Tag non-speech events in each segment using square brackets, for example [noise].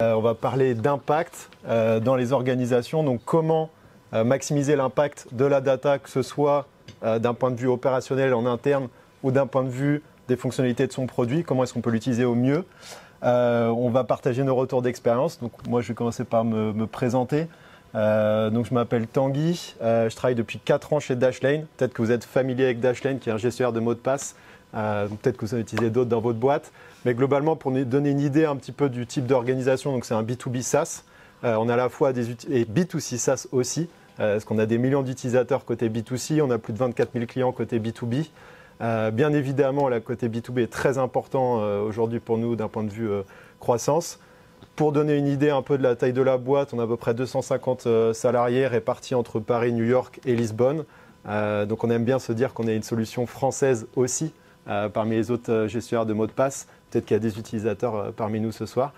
Euh, on va parler d'impact euh, dans les organisations. Donc, comment euh, maximiser l'impact de la data, que ce soit d'un point de vue opérationnel en interne ou d'un point de vue des fonctionnalités de son produit. Comment est-ce qu'on peut l'utiliser au mieux On va partager nos retours d'expérience. Donc, moi, je vais commencer par me, présenter. donc, je m'appelle Tanguy. je travaille depuis 4 ans chez Dashlane. Peut-être que vous êtes familier avec Dashlane, qui est un gestionnaire de mots de passe. Peut-être que vous en utilisez d'autres dans votre boîte. Mais globalement, pour donner une idée un petit peu du type d'organisation, donc c'est un B2B SaaS. Euh, on a à la fois des et B2C SaaS aussi, euh, parce qu'on a des millions d'utilisateurs côté B2C, on a plus de 24 000 clients côté B2B. Euh, bien évidemment, la côté B2B est très important aujourd'hui pour nous d'un point de vue croissance. Pour donner une idée un peu de la taille de la boîte, on a à peu près 250 salariés répartis entre Paris, New York et Lisbonne. donc on aime bien se dire qu'on est une solution française aussi parmi les autres gestionnaires de mots de passe. Peut-être qu'il y a des utilisateurs euh, parmi nous ce soir.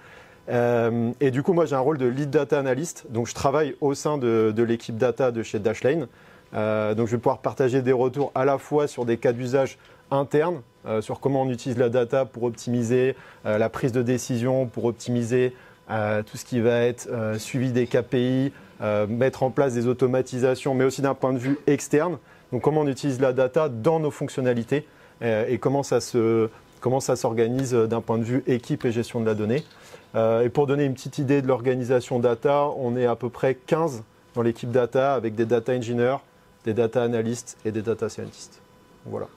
Euh, et du coup, moi, j'ai un rôle de lead data analyst. Donc, je travaille au sein de, l'équipe data de chez Dashlane. Euh, donc, je vais pouvoir partager des retours à la fois sur des cas d'usage internes, sur comment on utilise la data pour optimiser la prise de décision, pour optimiser tout ce qui va être suivi des KPI, mettre en place des automatisations, mais aussi d'un point de vue externe. Donc, comment on utilise la data dans nos fonctionnalités et comment ça se comment ça s'organise euh, d'un point de vue équipe et gestion de la donnée. Euh, et pour donner une petite idée de l'organisation data, on est à peu près 15 dans l'équipe data avec des data engineers, des data analystes et des data scientists. Voilà.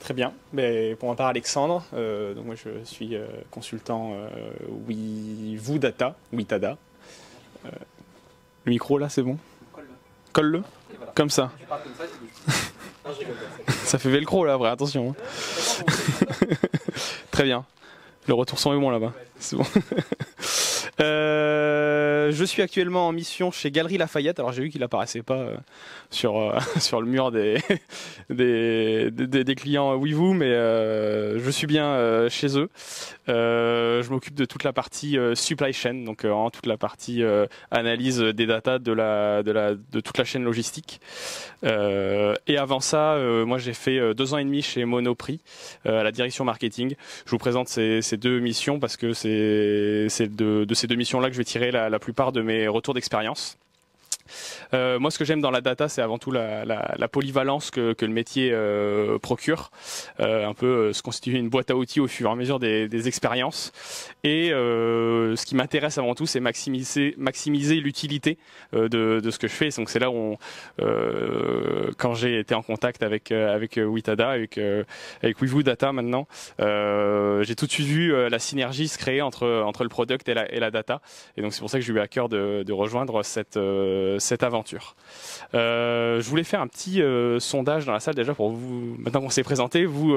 Très bien. Mais pour ma part, Alexandre, euh, donc moi je suis consultant euh, oui, vous Data, WITADA. le micro là, c'est bon Colle-le. Colle Comme ça. [laughs] ça, fait velcro là, vrai attention. Hein. [laughs] Très bien. Le retour son est bon là-bas. C'est bon. [laughs] Euh, euh, je suis actuellement en mission chez Galerie Lafayette. Alors j'ai vu qu'il apparaissait pas euh, sur euh, [laughs] sur le mur des [laughs] des, des, clients WeVoo, mais je suis bien chez eux. je m'occupe de toute la partie supply chain, donc en toute la partie analyse des data de la de la de toute la chaîne logistique. et avant ça, moi j'ai fait deux ans et demi chez Monoprix à la direction marketing. Je vous présente ces, ces deux missions parce que c'est de, ces deux missions là que je vais tirer la, la plus part de mes retours d'expérience. Euh, moi, ce que j'aime dans la data, c'est avant tout la, la, la polyvalence que, que, le métier euh, procure, euh, un peu euh, se constituer une boîte à outils au fur et à mesure des, des expériences. Et euh, ce qui m'intéresse avant tout, c'est maximiser, maximiser l'utilité euh, de, de, ce que je fais. Donc c'est là où, on, quand j'ai été en contact avec avec Witada, avec avec WeVoo Data maintenant, j'ai tout de suite vu la synergie se créer entre entre le product et la, et la data. Et donc c'est pour ça que j'ai eu à cœur de, de rejoindre cette euh, cette aventure. Euh, je voulais faire un petit euh, sondage dans la salle déjà pour vous, maintenant qu'on s'est présenté, vous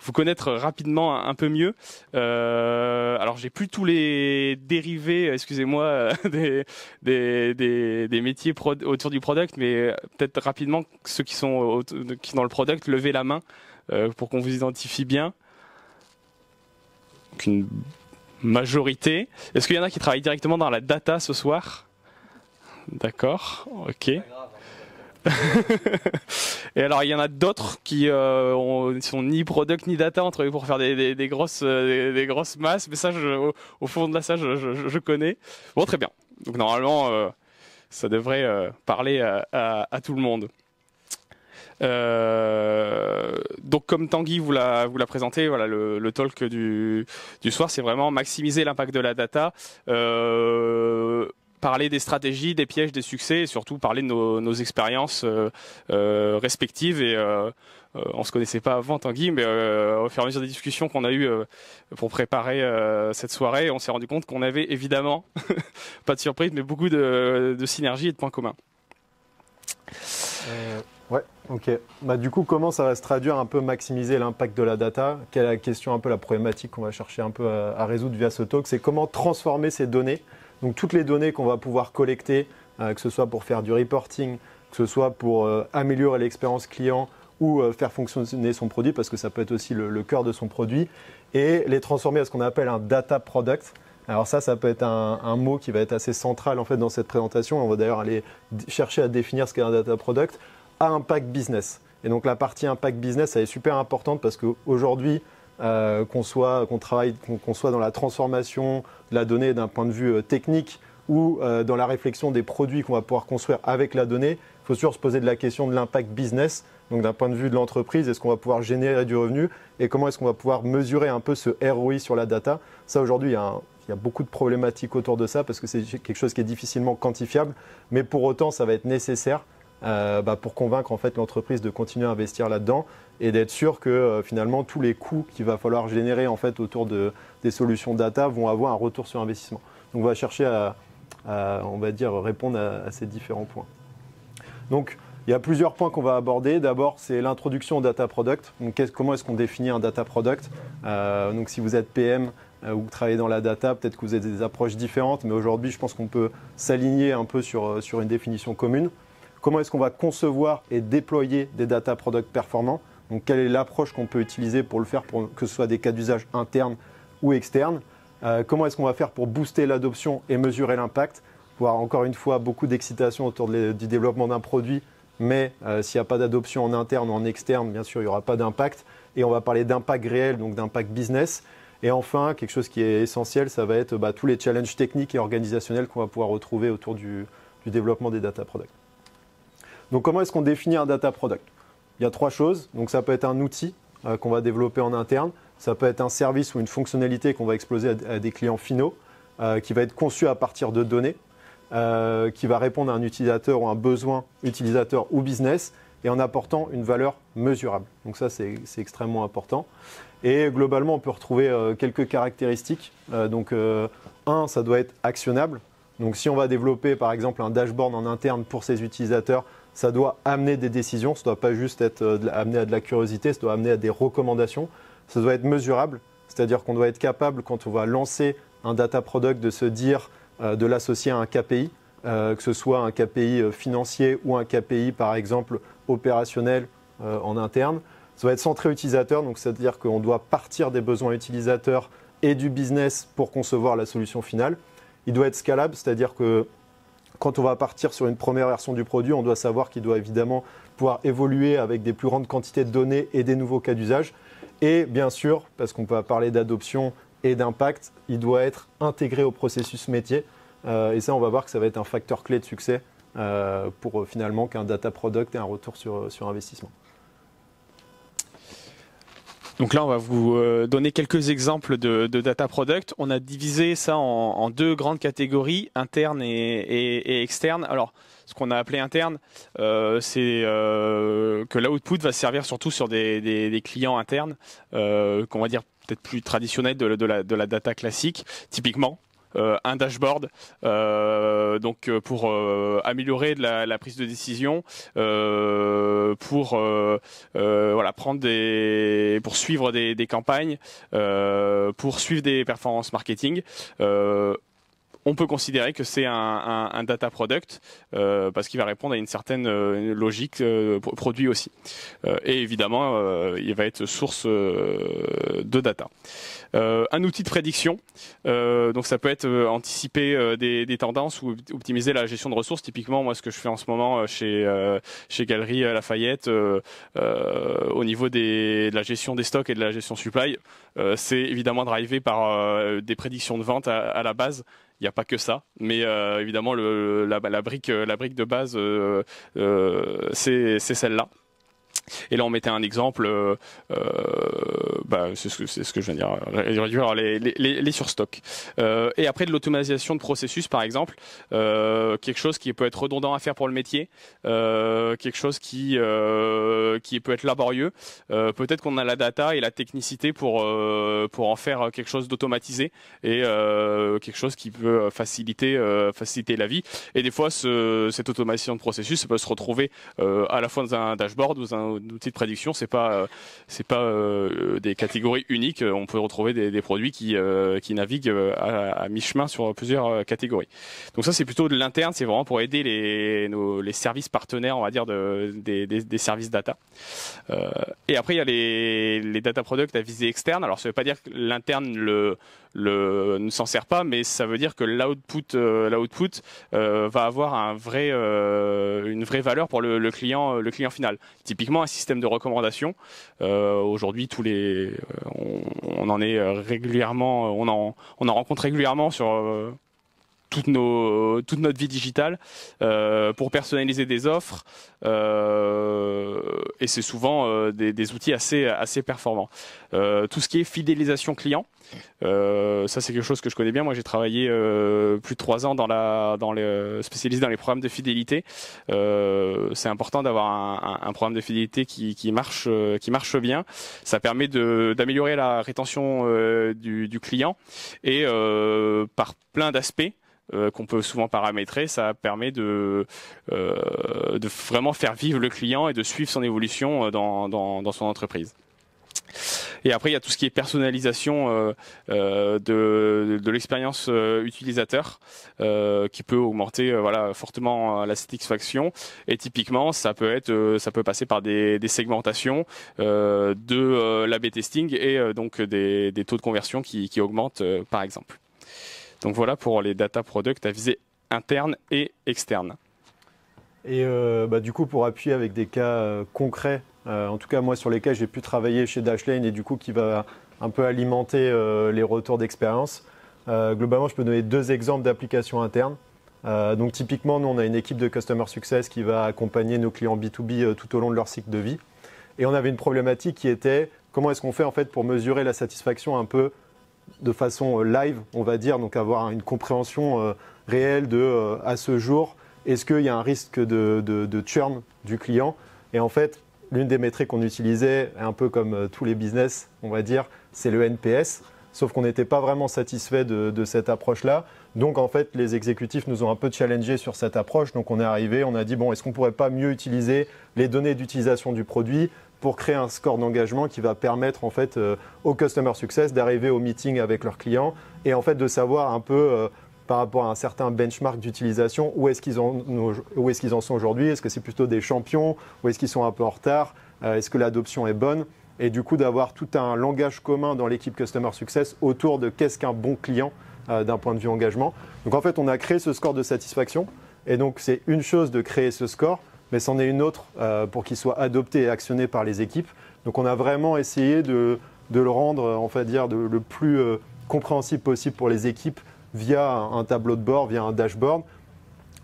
vous connaître rapidement un, peu mieux. alors j'ai plus tous les dérivés, excusez-moi, [laughs] des, des, métiers autour du product, mais peut-être rapidement ceux qui sont qui dans le product, levez la main pour qu'on vous identifie bien. Donc une majorité. Est-ce qu'il y en a qui travaillent directement dans la data ce soir D'accord, ok. [laughs] et alors il y en a d'autres qui euh, sont ni product ni data entre eux pour faire des, grosses euh, des, grosses masses, mais ça je, au, fond de la salle je, connais. Bon très bien. Donc normalement euh, ça devrait parler à, tout le monde. donc comme Tanguy vous l'a vous l'a présenté, voilà le, talk du, du soir, c'est vraiment maximiser l'impact de la data parler des stratégies, des pièges, des succès, et surtout parler de nos, expériences euh, euh, respectives. Et euh, euh, on se connaissait pas avant Tanguy, mais au fur et à mesure des discussions qu'on a eues pour préparer cette soirée, on s'est rendu compte qu'on avait évidemment, [laughs] pas de surprise, mais beaucoup de, de synergies et de points communs. Ouais, ok. Bah, du coup, comment ça va se traduire un peu maximiser l'impact de la data Quelle est la question, un peu la problématique qu'on va chercher un peu à résoudre via ce talk C'est comment transformer ces données donc toutes les données qu'on va pouvoir collecter, euh, que ce soit pour faire du reporting, que ce soit pour euh, améliorer l'expérience client ou euh, faire fonctionner son produit, parce que ça peut être aussi le, cœur de son produit, et les transformer à ce qu'on appelle un data product. Alors ça, ça peut être un, mot qui va être assez central en fait dans cette présentation. On va d'ailleurs aller chercher à définir ce qu'est un data product à impact business. Et donc la partie impact business, elle est super importante parce qu'aujourd'hui, euh, qu'on soit, travaille, soit dans la transformation de la donnée d'un point de vue euh, technique ou euh, dans la réflexion des produits qu'on va pouvoir construire avec la donnée, il faut toujours se poser de la question de l'impact business, donc d'un point de vue de l'entreprise, est-ce qu'on va pouvoir générer du revenu et comment est-ce qu'on va pouvoir mesurer un peu ce ROI sur la data Ça aujourd'hui, il y a beaucoup de problématiques autour de ça parce que c'est quelque chose qui est difficilement quantifiable, mais pour autant, ça va être nécessaire bah, pour convaincre en fait l'entreprise de continuer à investir là-dedans et d'être sûr que euh, finalement tous les coûts qu'il va falloir générer en fait autour de, des solutions data vont avoir un retour sur investissement. Donc on va chercher à, on va dire, répondre à, ces différents points. Donc il y a plusieurs points qu'on va aborder. D'abord, c'est l'introduction au data product. comment est-ce qu'on définit un data product euh, Donc si vous êtes PM, euh, ou travaillez dans la data, peut-être que vous avez des approches différentes, mais aujourd'hui, je pense qu'on peut s'aligner un peu sur, sur une définition commune. Comment est-ce qu'on va concevoir et déployer des data products performants donc quelle est l'approche qu'on peut utiliser pour le faire, que ce soit des cas d'usage internes ou externes euh, Comment est-ce qu'on va faire pour booster l'adoption et mesurer l'impact Voir encore une fois beaucoup d'excitation autour du développement d'un produit, mais euh, s'il n'y a pas d'adoption en interne ou en externe, bien sûr, il n'y aura pas d'impact. Et on va parler d'impact réel, donc d'impact business. Et enfin, quelque chose qui est essentiel, ça va être bah, tous les challenges techniques et organisationnels qu'on va pouvoir retrouver autour du, du développement des data products. Donc comment est-ce qu'on définit un data product il y a trois choses. Donc ça peut être un outil euh, qu'on va développer en interne, ça peut être un service ou une fonctionnalité qu'on va exploser à, des clients finaux, euh, qui va être conçu à partir de données, euh, qui va répondre à un utilisateur ou un besoin utilisateur ou business, et en apportant une valeur mesurable. Donc ça, c'est extrêmement important. Et globalement, on peut retrouver quelques caractéristiques. donc, un, ça doit être actionnable. Donc si on va développer par exemple un dashboard en interne pour ses utilisateurs, ça doit amener des décisions, ça ne doit pas juste être euh, amené à de la curiosité, ça doit amener à des recommandations, ça doit être mesurable, c'est-à-dire qu'on doit être capable, quand on va lancer un data product, de se dire, euh, de l'associer à un KPI, euh, que ce soit un KPI financier ou un KPI, par exemple, opérationnel en interne. Ça doit être centré utilisateur, donc c'est-à-dire qu'on doit partir des besoins utilisateurs et du business pour concevoir la solution finale. Il doit être scalable, c'est-à-dire que quand on va partir sur une première version du produit, on doit savoir qu'il doit évidemment pouvoir évoluer avec des plus grandes quantités de données et des nouveaux cas d'usage. Et bien sûr, parce qu'on peut parler d'adoption et d'impact, il doit être intégré au processus métier. Euh, et ça, on va voir que ça va être un facteur clé de succès euh, pour euh, finalement qu'un data product ait un retour sur investissement. Donc là, on va vous euh, donner quelques exemples de, data product. On a divisé ça en, deux grandes catégories, interne et, et, externe. Alors, ce qu'on a appelé interne, euh, c'est euh, que l'output va servir surtout sur des, clients internes, qu'on va dire peut-être plus traditionnels de, la, de la data classique, typiquement euh, un dashboard euh, donc euh, pour améliorer la, prise de décision, pour voilà prendre des, pour suivre des, des campagnes, pour suivre des performances marketing on peut considérer que c'est un, data product euh, parce qu'il va répondre à une certaine euh, logique euh, produit aussi. et évidemment, il va être source de data. un outil de prédiction, donc ça peut être anticiper des, tendances ou optimiser la gestion de ressources. Typiquement, moi, ce que je fais en ce moment chez chez Galerie Lafayette, au niveau de la gestion des stocks et de la gestion supply, c'est évidemment drivé par des prédictions de vente à la base il n'y a pas que ça, mais euh, évidemment le, la, brique, euh, la brique de base, euh, c'est celle-là. Et là, on mettait un exemple, euh, euh bah, c'est ce, ce, que je viens de dire, réduire les, les, les surstocks. Euh, et après, de l'automatisation de processus, par exemple, euh, quelque chose qui peut être redondant à faire pour le métier, euh, quelque chose qui, euh, qui peut être laborieux. Peut-être qu'on a la data et la technicité pour, pour en faire quelque chose d'automatisé et quelque chose qui peut faciliter, faciliter la vie. Et des fois, ce, cette automatisation de processus ça peut se retrouver à la fois dans un dashboard ou dans un d'outils de prédiction, c'est pas euh, c'est pas euh, des catégories uniques. On peut retrouver des, des produits qui euh, qui naviguent à, à mi-chemin sur plusieurs catégories. Donc ça, c'est plutôt de l'interne. C'est vraiment pour aider les nos, les services partenaires, on va dire, de, des, des, services data. et après, il y a les, les data products à visée externe. Alors ça veut pas dire que l'interne le ne s'en sert pas, mais ça veut dire que l'output euh, l'output euh, va avoir un vrai, euh, une vraie valeur pour le, client le client final. Typiquement un système de recommandation. Aujourd'hui tous les on, en est régulièrement on en on en rencontre régulièrement sur toute, nos, toute notre vie digitale euh, pour personnaliser des offres euh, et c'est souvent euh, des, outils assez, assez performants. tout ce qui est fidélisation client, ça c'est quelque chose que je connais bien. Moi j'ai travaillé plus de trois ans dans la dans les spécialiste dans les programmes de fidélité. c'est important d'avoir un, programme de fidélité qui, marche qui marche bien. Ça permet d'améliorer la rétention du, client et par plein d'aspects. Euh, qu'on peut souvent paramétrer, ça permet euh, de, vraiment faire vivre le client et de suivre son évolution euh, dans, son entreprise. Et après, il y a tout ce qui est personnalisation de, l'expérience utilisateur qui peut augmenter voilà, fortement la satisfaction. Et typiquement, ça peut, être, ça peut passer par des, segmentations de l'AB testing et donc des, taux de conversion qui augmentent, par exemple. Donc voilà pour les data products à visée interne et externe. Et euh, bah, du coup, pour appuyer avec des cas euh, concrets, euh, en tout cas moi sur lesquels j'ai pu travailler chez Dashlane et du coup qui va un peu alimenter les retours d'expérience, globalement je peux donner deux exemples d'applications internes. donc typiquement, nous on a une équipe de Customer Success qui va accompagner nos clients B2B tout au long de leur cycle de vie. Et on avait une problématique qui était comment est-ce qu'on fait en fait pour mesurer la satisfaction un peu de façon euh, live, on va dire, donc avoir une compréhension euh, réelle de euh, à ce jour, est-ce qu'il y a un risque de, churn du client Et en fait, l'une des métriques qu'on utilisait, un peu comme tous les business, on va dire, c'est le NPS. Sauf qu'on n'était pas vraiment satisfait de, cette approche-là. Donc en fait, les exécutifs nous ont un peu challengé sur cette approche. Donc on est arrivé, on a dit, bon, est-ce qu'on pourrait pas mieux utiliser les données d'utilisation du produit pour créer un score d'engagement qui va permettre en fait euh, au customer success d'arriver au meeting avec leurs clients et en fait de savoir un peu euh, par rapport à un certain benchmark d'utilisation où est-ce qu'ils en, sont aujourd'hui Est-ce que c'est plutôt des champions ou est-ce qu'ils sont un peu en retard euh, Est-ce que l'adoption est bonne Et du coup d'avoir tout un langage commun dans l'équipe customer success autour de qu'est-ce qu'un bon client d'un point de vue engagement. Donc en fait on a créé ce score de satisfaction et donc c'est une chose de créer ce score mais c'en est une autre euh, pour qu'il soit adopté et actionné par les équipes. Donc on a vraiment essayé de, le rendre, euh, dire, le plus euh, compréhensible possible pour les équipes via un tableau de bord, via un dashboard,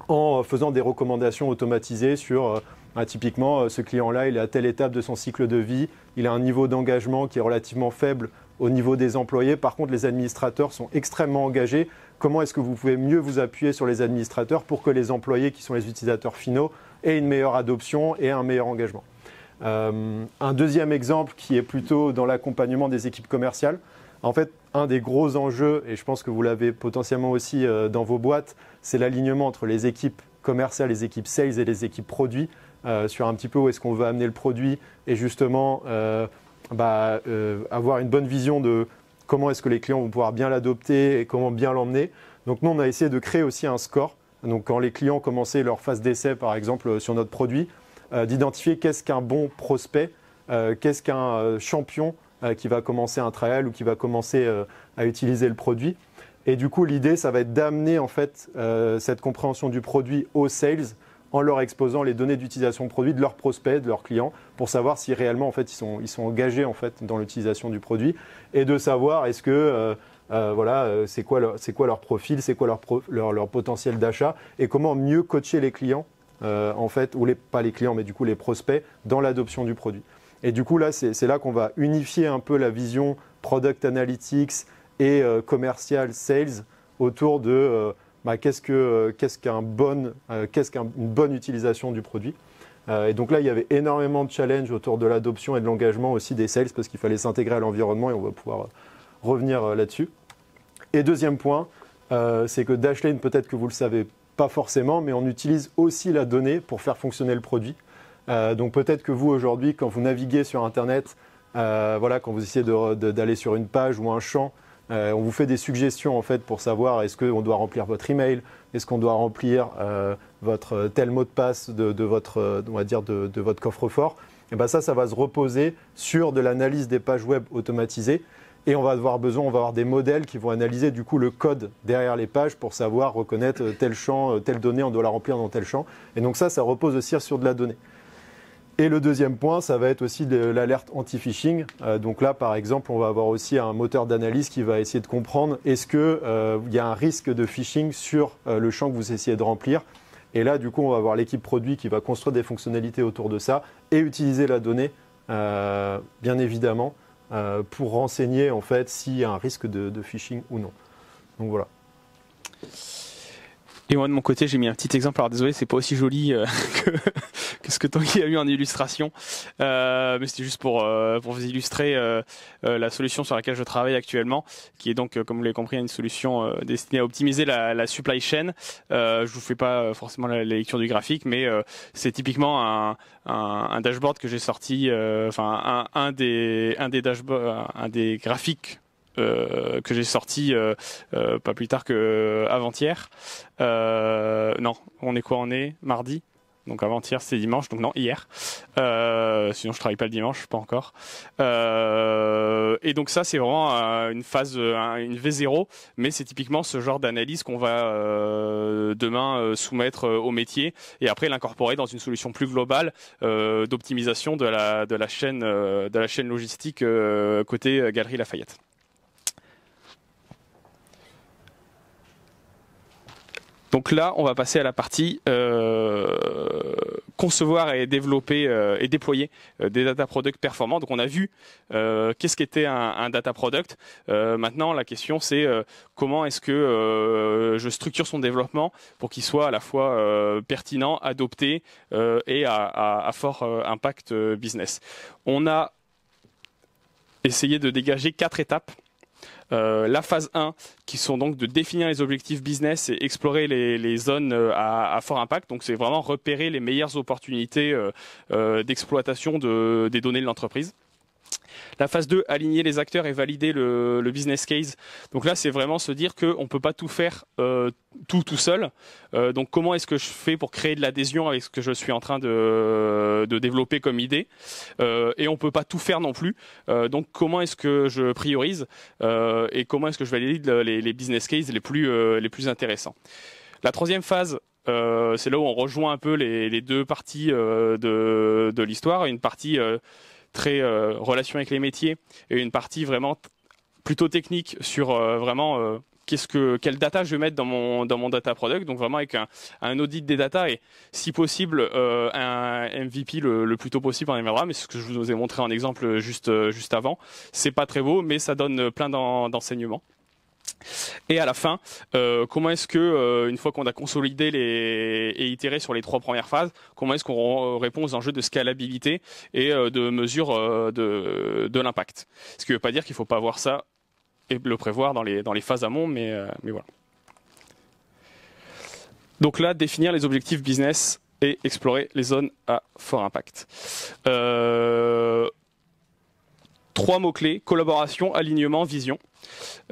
en faisant des recommandations automatisées sur bah, typiquement ce client-là, il est à telle étape de son cycle de vie, il a un niveau d'engagement qui est relativement faible au niveau des employés. Par contre, les administrateurs sont extrêmement engagés. Comment est-ce que vous pouvez mieux vous appuyer sur les administrateurs pour que les employés, qui sont les utilisateurs finaux, et une meilleure adoption et un meilleur engagement. Euh, un deuxième exemple qui est plutôt dans l'accompagnement des équipes commerciales. En fait, un des gros enjeux, et je pense que vous l'avez potentiellement aussi euh, dans vos boîtes, c'est l'alignement entre les équipes commerciales, les équipes sales et les équipes produits euh, sur un petit peu où est-ce qu'on veut amener le produit et justement bah, avoir une bonne vision de comment est-ce que les clients vont pouvoir bien l'adopter et comment bien l'emmener. Donc nous, on a essayé de créer aussi un score donc quand les clients commençaient leur phase d'essai, par exemple, euh, sur notre produit, euh, d'identifier qu'est-ce qu'un bon prospect, euh, qu'est-ce qu'un champion qui va commencer un trial ou qui va commencer à utiliser le produit. Et du coup, l'idée, ça va être d'amener en fait cette compréhension du produit aux sales en leur exposant les données d'utilisation du produit de leurs prospects, de leurs clients, pour savoir si réellement en fait ils sont, ils sont engagés en fait dans l'utilisation du produit et de savoir est-ce que euh, voilà, euh, c'est quoi, leur, profil, c'est quoi leur, potentiel d'achat et comment mieux coacher les clients, euh, en fait, ou pas les clients, mais du coup les prospects, dans l'adoption du produit. Et du coup, là, c'est là qu'on va unifier un peu la vision product analytics et commercial sales autour de bah, qu'est-ce qu'une bonne utilisation du produit et donc là, il y avait énormément de challenges autour de l'adoption et de l'engagement aussi des sales parce qu'il fallait s'intégrer à l'environnement et on va pouvoir revenir euh, là-dessus. Et deuxième point, euh, c'est que Dashlane, peut-être que vous le savez pas forcément, mais on utilise aussi la donnée pour faire fonctionner le produit. Euh, donc peut-être que vous aujourd'hui, quand vous naviguez sur Internet, voilà, quand vous essayez d'aller sur une page ou un champ, on vous fait des suggestions en fait pour savoir est-ce qu'on doit remplir votre email, est-ce qu'on doit remplir votre tel mot de passe de, votre, on va dire de votre coffre-fort. Et eh ben ça, ça va se reposer sur de l'analyse des pages web automatisées. Et on va avoir besoin, on va avoir des modèles qui vont analyser du coup le code derrière les pages pour savoir reconnaître euh, tel champ, euh, telle donnée, on doit la remplir dans tel champ. Et donc ça, ça repose aussi sur de la donnée. Et le deuxième point, ça va être aussi l'alerte anti-phishing. Euh, donc là, par exemple, on va avoir aussi un moteur d'analyse qui va essayer de comprendre est-ce qu'il y a un risque de phishing sur le champ que vous essayez de remplir. Et là, du coup, on va avoir l'équipe produit qui va construire des fonctionnalités autour de ça et utiliser la donnée, bien évidemment, euh, pour renseigner en fait s'il y a un risque de, de phishing ou non. Donc voilà. Et moi de mon côté, j'ai mis un petit exemple. Alors désolé, c'est pas aussi joli euh, [laughs] que, que, ce que Tanguy a eu en illustration, euh, mais c'était juste pour euh, pour vous illustrer la solution sur laquelle je travaille actuellement, qui est donc, comme vous l'avez compris, une solution destinée à optimiser la, supply chain. je vous fais pas forcément la, lecture du graphique, mais c'est typiquement un, dashboard que j'ai sorti, enfin un, un, des un des un des graphiques euh, que j'ai sorti euh, euh, pas plus tard que avant-hier. non, on est quoi On est mardi. Donc avant-hier c'est dimanche, donc non hier. sinon je travaille pas le dimanche, pas encore. et donc ça c'est vraiment une phase, une V0, mais c'est typiquement ce genre d'analyse qu'on va demain soumettre au métier et après l'incorporer dans une solution plus globale d'optimisation de la de la chaîne de la chaîne logistique côté Galerie Lafayette. Donc là, on va passer à la partie euh, concevoir et développer euh, et déployer euh, des data products performants. Donc on a vu qu'est-ce qu'était un, un, data product. maintenant, la question c'est comment est-ce que je structure son développement pour qu'il soit à la fois pertinent, adopté et à fort impact business. On a essayé de dégager quatre étapes euh, la phase 1, qui sont donc de définir les objectifs business et explorer les, zones euh, à, fort impact. Donc c'est vraiment repérer les meilleures opportunités euh, d'exploitation des données de l'entreprise. La phase 2, aligner les acteurs et valider le, business case. Donc là, c'est vraiment se dire qu'on ne peut pas tout faire euh, tout tout seul. Euh, donc comment est-ce que je fais pour créer de l'adhésion avec ce que je suis en train de, de développer comme idée euh, Et on ne peut pas tout faire non plus. donc comment est-ce que je priorise et comment est-ce que je valide les, les business cases les plus, les plus intéressants La troisième phase, c'est là où on rejoint un peu les, deux parties de, de l'histoire. Une partie très euh, relation avec les métiers et une partie vraiment plutôt technique sur euh, vraiment euh, qu'est-ce que quelle data je vais mettre dans mon dans mon data product donc vraiment avec un, audit des data et si possible un MVP le, plus tôt possible en MRAM mais ce que je vous ai montré en exemple juste juste avant c'est pas très beau mais ça donne plein d'enseignements et à la fin, euh, comment est-ce que, euh, une fois qu'on a consolidé les... et itéré sur les trois premières phases, comment est-ce qu'on répond aux enjeux de scalabilité et euh, de mesure de, l'impact Ce qui ne veut pas dire qu'il ne faut pas voir ça et le prévoir dans les, dans les phases amont, mais, mais voilà. Donc là, définir les objectifs business et explorer les zones à fort impact trois mots-clés, collaboration, alignement, vision.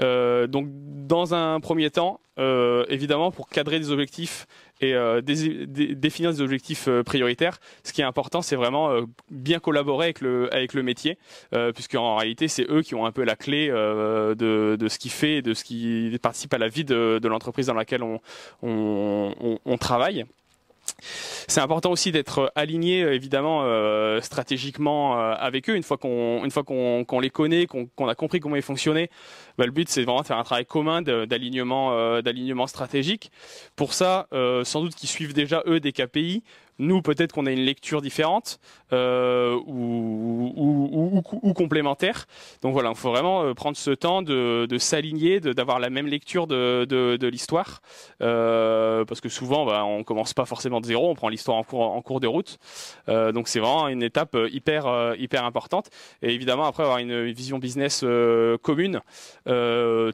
Euh, donc dans un premier temps, euh, évidemment, pour cadrer des objectifs et euh, définir des objectifs euh, prioritaires, ce qui est important, c'est vraiment bien collaborer avec le, avec le métier, puisque en réalité, c'est eux qui ont un peu la clé de, de, ce qui fait, de ce qui participe à la vie de, l'entreprise dans laquelle on, on, on travaille. C'est important aussi d'être euh, aligné euh, évidemment euh, stratégiquement avec eux. Une fois qu'on les connaît, qu'on a compris comment ils fonctionnaient, bah, le but c'est vraiment de faire un travail commun d'alignement d'alignement stratégique. Pour ça, sans doute qu'ils suivent déjà eux des KPI, nous, peut-être qu'on a une lecture différente euh, ou, ou, complémentaire. Donc voilà, il faut vraiment euh, prendre ce temps de, s'aligner, d'avoir la même lecture de, de, l'histoire, euh, parce que souvent, bah, on commence pas forcément de zéro, on prend l'histoire en cours, en cours de route. Euh, donc c'est vraiment une étape hyper hyper importante. Et évidemment, après avoir une vision business commune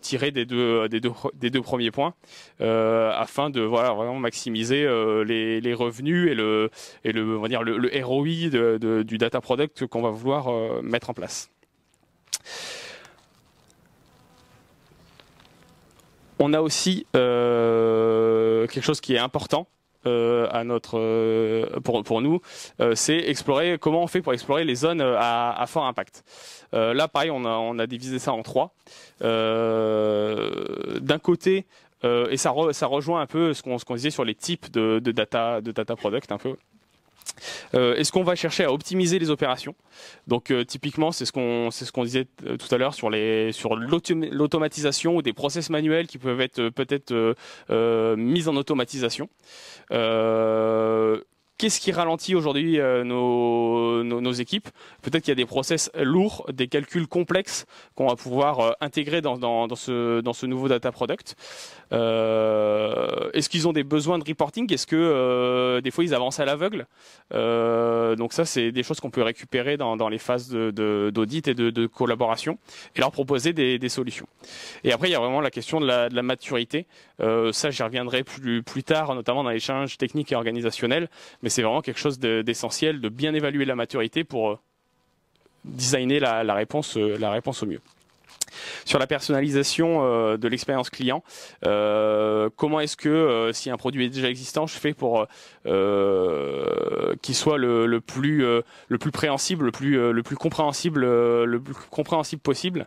tirée des deux des deux premiers points, afin de voilà vraiment maximiser les, les revenus et le et le, on va dire, le, ROI du data product qu'on va vouloir euh, mettre en place. On a aussi euh, quelque chose qui est important euh, à notre pour, nous, c'est explorer comment on fait pour explorer les zones à, fort impact. là, pareil, on a, on a divisé ça en trois. D'un côté, euh, et ça, re, ça rejoint un peu ce qu'on disait sur les types de, de, data, de data product un peu. Euh, est-ce qu'on va chercher à optimiser les opérations Donc euh, typiquement, c'est ce qu'on c'est ce qu'on disait tout à l'heure sur les sur l'automatisation ou des process manuels qui peuvent être peut-être euh, mis en automatisation. Qu'est-ce qui ralentit aujourd'hui euh, nos, nos, équipes Peut-être qu'il y a des process lourds, des calculs complexes qu'on va pouvoir euh, intégrer dans, dans, ce, dans ce nouveau data product. Euh, est-ce qu'ils ont des besoins de reporting Est-ce que des fois ils avancent à l'aveugle Donc ça, c'est des choses qu'on peut récupérer dans, dans les phases d'audit et de, collaboration et leur proposer des, des, solutions. Et après, il y a vraiment la question de la, de la maturité. ça, j'y reviendrai plus, plus tard, notamment dans les l'échange techniques et organisationnel. Et c'est vraiment quelque chose d'essentiel de bien évaluer la maturité pour euh, designer la, la, réponse, euh, la réponse au mieux. Sur la personnalisation euh, de l'expérience client, comment est-ce que si un produit est déjà existant, je fais pour qu'il soit le, plus le plus préhensible, le plus le plus compréhensible, le plus compréhensible possible.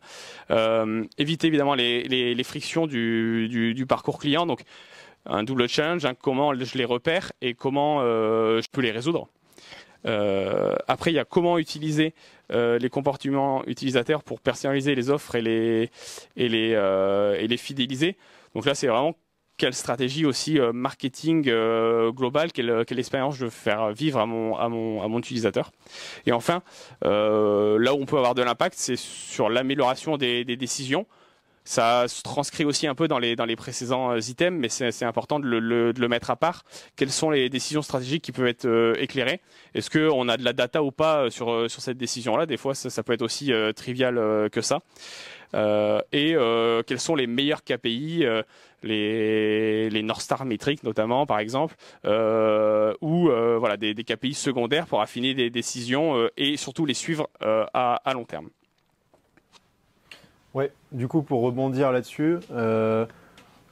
éviter évidemment les, frictions du, parcours client. Donc un double challenge, hein, comment je les repère et comment euh, je peux les résoudre. Euh, après, il y a comment utiliser euh, les comportements utilisateurs pour personnaliser les offres et les, et les, euh, et les fidéliser. Donc là, c'est vraiment quelle stratégie aussi marketing globale, quelle, expérience je veux faire vivre à mon, à mon, à mon utilisateur. Et enfin, là où on peut avoir de l'impact, c'est sur l'amélioration des, des, décisions. Ça se transcrit aussi un peu dans les, dans les précédents euh, items, mais c'est important de le, de le, mettre à part. Quelles sont les décisions stratégiques qui peuvent être euh, éclairées Est-ce qu'on a de la data ou pas euh, sur, sur cette décision-là Des fois, ça, peut être aussi trivial que ça. et quels sont les meilleurs KPI les, les North Star métriques notamment par exemple ou voilà des, des, KPI secondaires pour affiner des décisions et surtout les suivre à, à long terme. Oui, du coup, pour rebondir là-dessus, euh,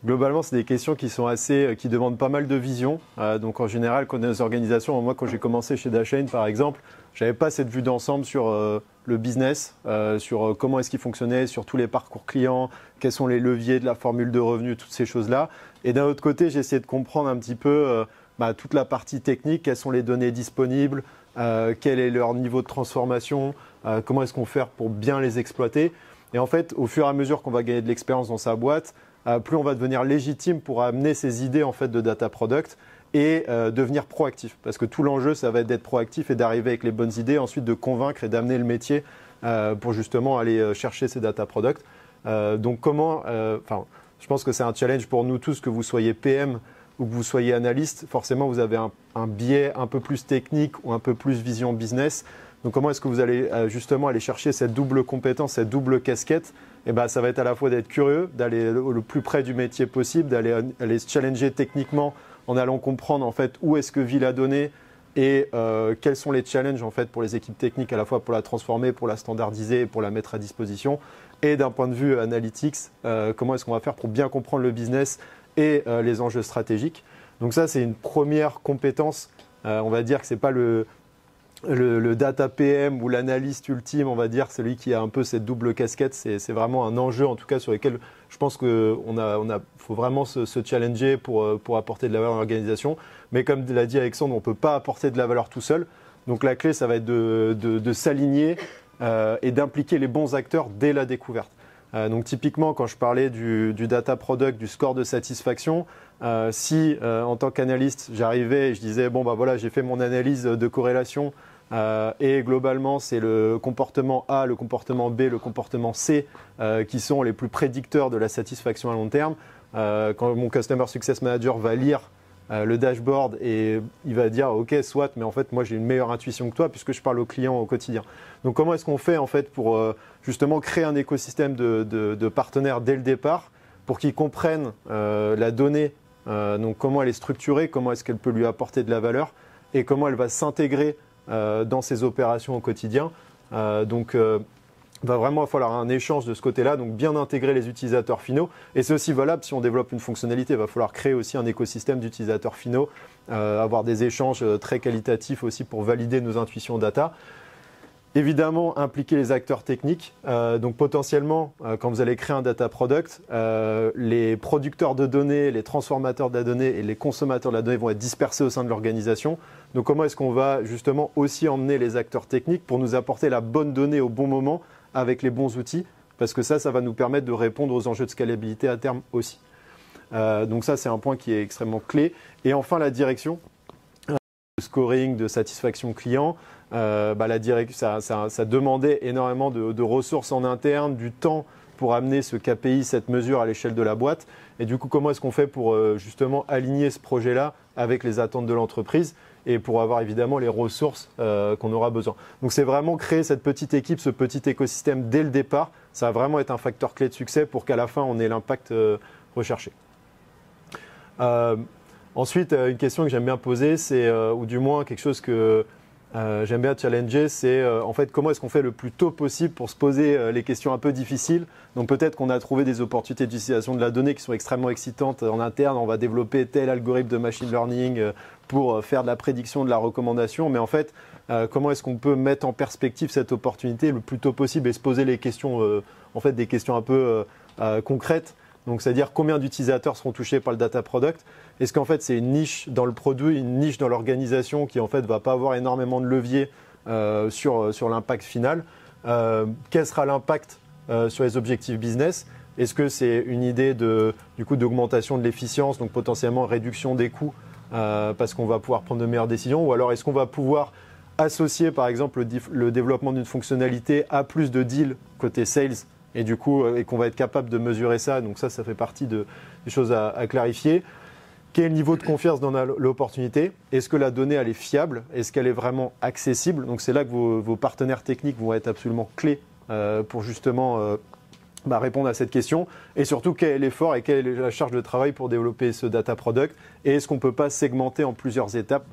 globalement, c'est des questions qui sont assez, euh, qui demandent pas mal de vision. Euh, donc, en général, quand on est les organisations, moi, quand j'ai commencé chez Dashain, par exemple, j'avais pas cette vue d'ensemble sur euh, le business, sur comment est-ce qu'il fonctionnait, sur tous les parcours clients, quels sont les leviers de la formule de revenus, toutes ces choses-là. Et d'un autre côté, j'ai essayé de comprendre un petit peu bah, toute la partie technique, quelles sont les données disponibles, quel est leur niveau de transformation, comment est-ce qu'on fait pour bien les exploiter. Et en fait, au fur et à mesure qu'on va gagner de l'expérience dans sa boîte, euh, plus on va devenir légitime pour amener ses idées en fait de data product et euh, devenir proactif. Parce que tout l'enjeu, ça va être d'être proactif et d'arriver avec les bonnes idées, ensuite de convaincre et d'amener le métier euh, pour justement aller chercher ces data product. donc comment, enfin, je pense que c'est un challenge pour nous tous que vous soyez PM ou que vous soyez analyste. Forcément, vous avez un biais un peu plus technique ou un peu plus vision business. Donc comment est-ce que vous allez euh, justement aller chercher cette double compétence, cette double casquette Et eh ben, ça va être à la fois d'être curieux, d'aller le plus près du métier possible, d'aller euh, se challenger techniquement en allant comprendre en fait où est-ce que Ville a donné et euh, quels sont les challenges en fait pour les équipes techniques à la fois pour la transformer, pour la standardiser et pour la mettre à disposition. Et d'un point de vue analytics, comment est-ce qu'on va faire pour bien comprendre le business et les enjeux stratégiques. Donc ça, c'est une première compétence. on va dire que ce n'est pas le le, le, data PM ou l'analyste ultime, on va dire, celui qui a un peu cette double casquette, c'est vraiment un enjeu en tout cas sur lequel je pense qu'on a, on a, faut vraiment se, se, challenger pour, euh, pour apporter de la valeur à l'organisation. Mais comme l'a dit Alexandre, on ne peut pas apporter de la valeur tout seul. Donc la clé, ça va être de, de, de s'aligner euh, et d'impliquer les bons acteurs dès la découverte. Euh, donc typiquement, quand je parlais du, du, data product, du score de satisfaction, euh, si euh, en tant qu'analyste, j'arrivais et je disais, bon, bah voilà, j'ai fait mon analyse de corrélation, euh, et globalement, c'est le comportement A, le comportement B, le comportement C euh, qui sont les plus prédicteurs de la satisfaction à long terme. Euh, quand mon Customer Success Manager va lire le dashboard et il va dire ok soit mais en fait moi j'ai une meilleure intuition que toi puisque je parle aux clients au quotidien donc comment est-ce qu'on fait en fait pour justement créer un écosystème de, de partenaires dès le départ pour qu'ils comprennent la donnée donc comment elle est structurée comment est-ce qu'elle peut lui apporter de la valeur et comment elle va s'intégrer euh, dans ses opérations au quotidien. Euh, donc euh, va vraiment falloir un échange de ce côté-là, donc bien intégrer les utilisateurs finaux. Et c'est aussi valable si on développe une fonctionnalité. Il va falloir créer aussi un écosystème d'utilisateurs finaux, avoir des échanges très qualitatifs aussi pour valider nos intuitions data. Évidemment, impliquer les acteurs techniques. Euh, donc potentiellement, euh, quand vous allez créer un data product, euh, les producteurs de données, les transformateurs de la donnée et les consommateurs de la donnée vont être dispersés au sein de l'organisation. Donc comment est-ce qu'on va justement aussi emmener les acteurs techniques pour nous apporter la bonne donnée au bon moment avec les bons outils Parce que ça, ça va nous permettre de répondre aux enjeux de scalabilité à terme aussi. donc ça, c'est un point qui est extrêmement clé. Et enfin, la direction, le scoring de satisfaction client. Euh, bah, la ça, demandait énormément de, ressources en interne, du temps pour amener ce KPI, cette mesure à l'échelle de la boîte. Et du coup, comment est-ce qu'on fait pour euh, justement aligner ce projet-là avec les attentes de l'entreprise et pour avoir évidemment les ressources euh, qu'on aura besoin. Donc c'est vraiment créer cette petite équipe, ce petit écosystème dès le départ. Ça va vraiment être un facteur clé de succès pour qu'à la fin, on ait l'impact recherché. Ensuite, une question que j'aime bien poser, c'est, ou du moins quelque chose que euh, j'aime bien challenger, c'est euh, en fait comment est-ce qu'on fait le plus tôt possible pour se poser euh, les questions un peu difficiles. Donc peut-être qu'on a trouvé des opportunités d'utilisation de la donnée qui sont extrêmement excitantes en interne. On va développer tel algorithme de machine learning pour faire de la prédiction, de la recommandation. Mais en fait, comment est-ce qu'on peut mettre en perspective cette opportunité le plus tôt possible et se poser les questions, en fait, des questions un peu concrètes. Donc, c'est-à-dire combien d'utilisateurs seront touchés par le data product Est-ce qu'en fait, c'est une niche dans le produit, une niche dans l'organisation qui, en fait, va pas avoir énormément de levier euh, euh, sur, l'impact final euh, Quel sera l'impact sur les objectifs business Est-ce que c'est une idée du coup d'augmentation de l'efficience, donc potentiellement réduction des coûts parce qu'on va pouvoir prendre de meilleures décisions Ou alors, est-ce qu'on va pouvoir associer, par exemple, le développement d'une fonctionnalité à plus de deals côté sales et du coup, euh, et qu'on va être capable de mesurer ça. Donc ça, ça fait partie de, des choses à, clarifier. Quel niveau de confiance dans l'opportunité Est-ce que la donnée, elle est fiable Est-ce qu'elle est vraiment accessible Donc c'est là que vos, partenaires techniques vont être absolument clés euh, pour justement euh, bah, répondre à cette question. Et surtout, quel est l'effort et quelle est la charge de travail pour développer ce data product Et est-ce qu'on ne peut pas segmenter en plusieurs étapes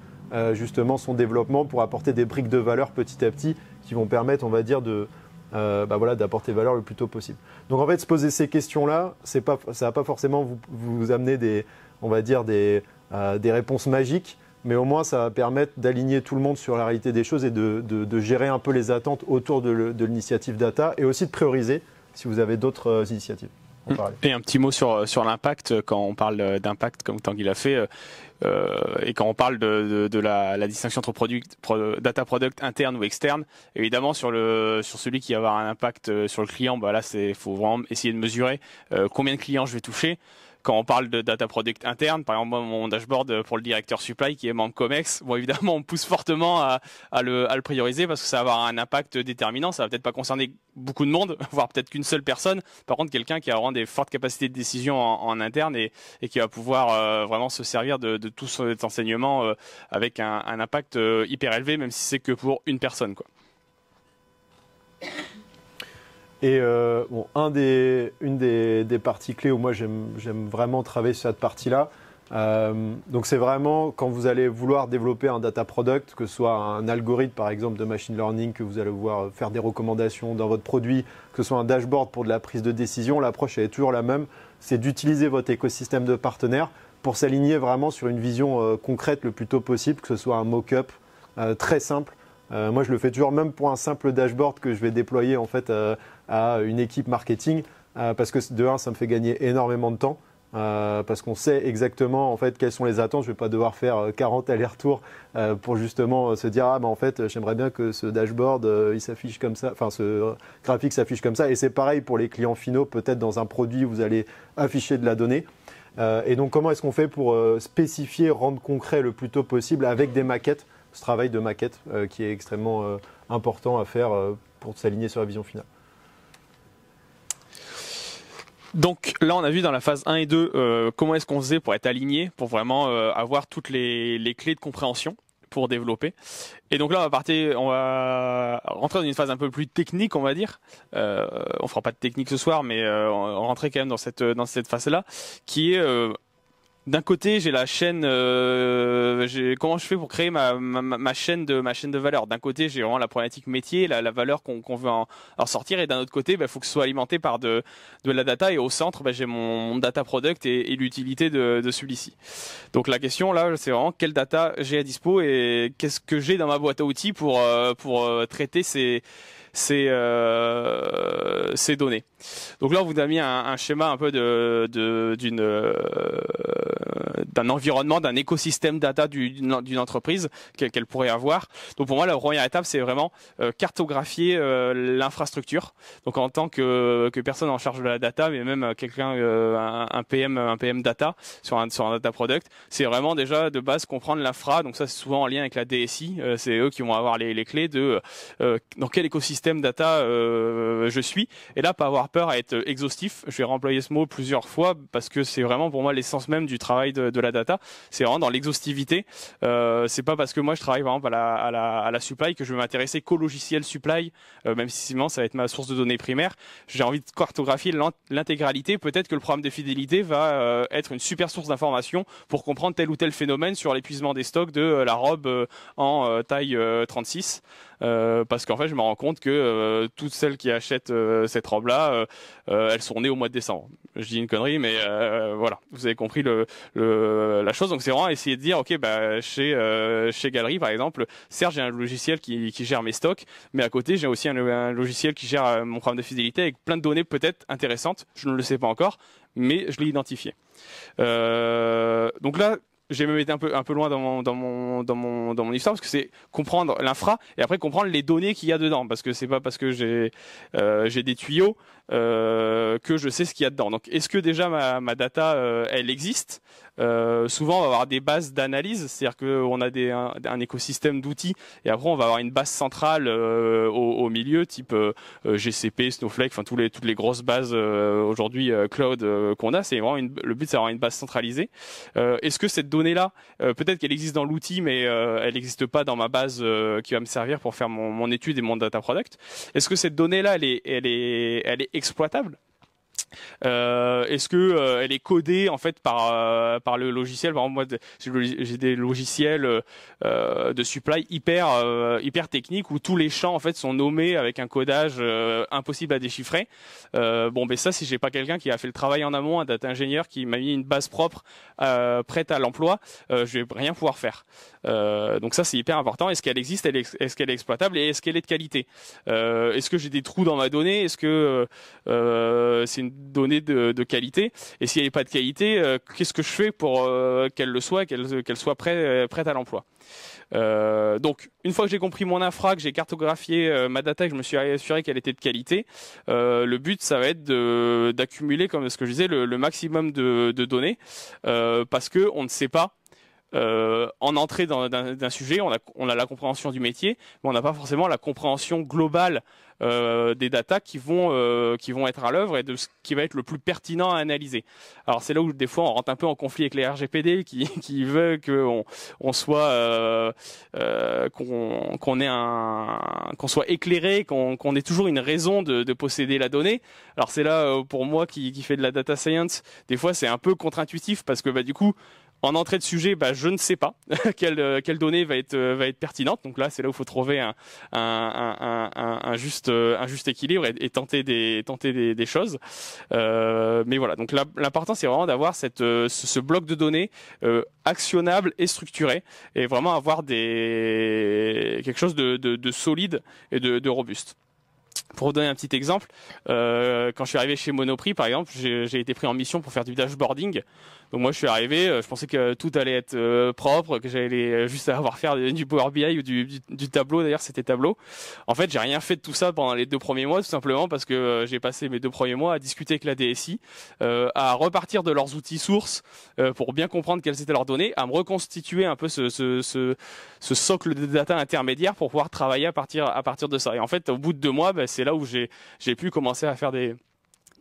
justement son développement pour apporter des briques de valeur petit à petit qui vont permettre, on va dire, de, euh, bah d'apporter valeur le plus tôt possible. Donc en fait, se poser ces questions-là, c'est pas, ça va pas forcément vous, amener des, on va dire euh, des, réponses magiques, mais au moins ça va permettre d'aligner tout le monde sur la réalité des choses et de gérer un peu les attentes autour de l'initiative data et aussi de prioriser si vous avez d'autres euh, initiatives. Et un petit mot sur, euh, sur l'impact, euh, quand on parle euh, d'impact comme Tanguy a fait, et quand on parle de, de, la, distinction entre product, data product interne ou externe, évidemment sur, le, sur celui qui va avoir un impact sur le client, bah c'est faut vraiment essayer de mesurer combien de clients je vais toucher quand on parle de data product interne, par exemple mon dashboard euh, pour le directeur supply qui est membre Comex, bon évidemment on pousse fortement à, le, prioriser parce que ça va avoir un impact déterminant, ça va peut-être pas concerner beaucoup de monde, [laughs] voire peut-être qu'une seule personne. Par contre quelqu'un qui a vraiment des fortes capacités de décision en, interne et, qui va pouvoir euh, vraiment se servir de, tout son enseignement euh, avec un, impact hyper élevé, même si c'est que pour une personne quoi. Et euh, un des, une des, parties clés où moi j'aime vraiment travailler sur cette partie-là, euh, donc c'est vraiment quand vous allez vouloir développer un data product, que ce soit un algorithme par exemple de machine learning, que vous allez vouloir faire des recommandations dans votre produit, que ce soit un dashboard pour de la prise de décision, l'approche est toujours la même, c'est d'utiliser votre écosystème de partenaires pour s'aligner vraiment sur une vision euh, concrète le plus tôt possible, que ce soit un mock-up très simple. moi je le fais toujours même pour un simple dashboard que je vais déployer en fait à une équipe marketing, euh, parce que de un, ça me fait gagner énormément de temps. Euh, parce qu'on sait exactement en fait quelles sont les attentes. Je ne vais pas devoir faire 40 euh, allers-retours pour justement se dire ah ben en fait j'aimerais bien que ce dashboard il s'affiche comme ça, enfin ce graphique s'affiche comme ça. Et c'est pareil pour les clients finaux. Peut-être dans un produit vous allez afficher de la donnée. et donc comment est-ce qu'on fait pour spécifier, rendre concret le plus tôt possible avec des maquettes, ce travail de maquette qui est extrêmement important à faire pour s'aligner sur la vision finale. Donc là, on a vu dans la phase 1 et 2 euh, comment est-ce qu'on faisait pour être aligné, pour vraiment euh, avoir toutes les, les, clés de compréhension pour développer. Et donc là, on va partir, on va rentrer dans une phase un peu plus technique, on va dire. Euh, on fera pas de technique ce soir, mais euh, on rentrait quand même dans cette dans cette phase-là, qui est d'un côté, j'ai la chaîne. Euh, comment je fais pour créer ma, chaîne de ma chaîne de valeur D'un côté, j'ai vraiment la problématique métier, la, la valeur qu'on veut en, sortir, et d'un autre côté, il bah, faut que ce soit alimenté par de, la data. Et au centre, bah, j'ai mon, data product et, l'utilité de, celui-ci. Donc la question là, c'est vraiment quelle data j'ai à dispo et qu'est-ce que j'ai dans ma boîte à outils pour euh, pour euh, traiter ces ces données. Donc là, on vous a mis un, un schéma un peu de, euh, d'un environnement, d'un écosystème data d'une, entreprise qu'elle pourrait avoir. Donc pour moi, la première étape, c'est vraiment euh, cartographier euh, l'infrastructure. Donc en tant que, que personne en charge de la data, mais même quelqu'un, un, PM, un PM data sur un, sur un data product, c'est vraiment déjà de base comprendre l'infra. Donc ça, c'est souvent en lien avec la DSI. c'est eux qui vont avoir les, les clés de dans quel écosystème data je suis. Et là, pas avoir à être euh, exhaustif. Je vais remployer ce mot plusieurs fois parce que c'est vraiment pour moi l'essence même du travail de, la data. C'est vraiment dans l'exhaustivité. Euh, c'est pas parce que moi je travaille par exemple à la, supply que je vais m'intéresser qu'au logiciel supply, euh, même si sinon ça va être ma source de données primaire. J'ai envie de cartographier l'intégralité. Peut-être que le programme de fidélité va euh, être une super source d'information pour comprendre tel ou tel phénomène sur l'épuisement des stocks de la robe en taille 36 euh, parce qu'en fait je me rends compte que euh, toutes celles qui achètent euh, cette robe là, euh, elles sont nées au mois de décembre. Je dis une connerie, mais voilà, vous avez compris la chose. Donc c'est vraiment essayer de dire ok bah chez chez Galerie par exemple, certes j'ai un logiciel qui, gère mes stocks, mais à côté j'ai aussi un, logiciel qui gère mon programme de fidélité avec plein de données peut-être intéressantes. Je ne le sais pas encore, mais je l'ai identifié. donc là, j'ai même été un peu un peu loin dans mon dans mon dans mon dans mon histoire parce que c'est comprendre l'infra et après comprendre les données qu'il y a dedans parce que c'est pas parce que j'ai euh, j'ai des tuyaux euh, que je sais ce qu'il y a dedans. Donc, est-ce que déjà ma, ma data, euh, elle existe euh, Souvent, on va avoir des bases d'analyse, c'est-à-dire qu'on a des, un, écosystème d'outils, et après, on va avoir une base centrale euh, au, au, milieu, type GCP, Snowflake, enfin tous les, toutes les grosses bases aujourd'hui cloud qu'on a. C'est vraiment le but, c'est d'avoir une base centralisée. est-ce que cette donnée-là, peut-être qu'elle existe dans l'outil, mais elle n'existe pas dans ma base qui va me servir pour faire mon, mon étude et mon data product Est-ce que cette donnée-là, elle est, elle est, elle est exploitable euh, est-ce que euh, elle est codée en fait par euh, par le logiciel Par exemple, moi, j'ai des logiciels de supply hyper hyper techniques où tous les champs en fait sont nommés avec un codage impossible à déchiffrer. bon, ben ça, si j'ai pas quelqu'un qui a fait le travail en amont, un data ingénieur qui m'a mis une base propre prête à l'emploi, je vais rien pouvoir faire. donc ça, c'est hyper important. Est-ce qu'elle existe Est-ce qu'elle est exploitable Et est-ce qu'elle est de qualité Est-ce que j'ai des trous dans ma donnée Est-ce que c'est une données de, qualité. Et s'il n'y avait pas de qualité, euh, qu'est-ce que je fais pour euh, qu'elle le soit, qu'elle soit prête, euh, prête à l'emploi donc, une fois que j'ai compris mon infra, que j'ai cartographié ma data, que je me suis assuré qu'elle était de qualité, le but, ça va être d'accumuler, comme ce que je disais, le, maximum de, de données, parce que on ne sait pas euh, en entrée d'un sujet, on a, la compréhension du métier, mais on n'a pas forcément la compréhension globale euh, des datas qui vont euh, qui vont être à l'œuvre et de ce qui va être le plus pertinent à analyser. Alors c'est là où des fois on rentre un peu en conflit avec les RGPD qui [laughs] qui veut qu'on on soit qu'on qu'on soit éclairé, qu'on ait toujours une raison de, posséder la donnée. Alors c'est là pour moi qui qui fait de la data science, des fois c'est un peu contre-intuitif parce que bah du coup en entrée de sujet, bah, je ne sais pas [laughs] quelle, euh, quelle donnée va être, euh, va être pertinente. Donc là, c'est là où il faut trouver un, un, un, un, juste, euh, un équilibre et, tenter des, tenter des, choses. mais voilà, donc l'important, c'est vraiment d'avoir cette, ce, bloc de données actionnable et structuré et vraiment avoir des, quelque chose de, solide et de, robuste. Pour vous donner un petit exemple, quand je suis arrivé chez Monoprix, par exemple, j'ai été pris en mission pour faire du dashboarding donc moi je suis arrivé, euh, je pensais que tout allait être euh, propre, que j'allais euh, juste avoir faire du Power BI ou du, du, du tableau. D'ailleurs c'était tableau. En fait j'ai rien fait de tout ça pendant les deux premiers mois, tout simplement parce que j'ai passé mes deux premiers mois à discuter avec la DSI, euh, à repartir de leurs outils sources pour bien comprendre quelles étaient leurs données, à me reconstituer un peu ce, ce, ce, ce, socle de data intermédiaire pour pouvoir travailler à partir, à partir de ça. Et en fait au bout de deux mois, bah, c'est là où j'ai pu commencer à faire des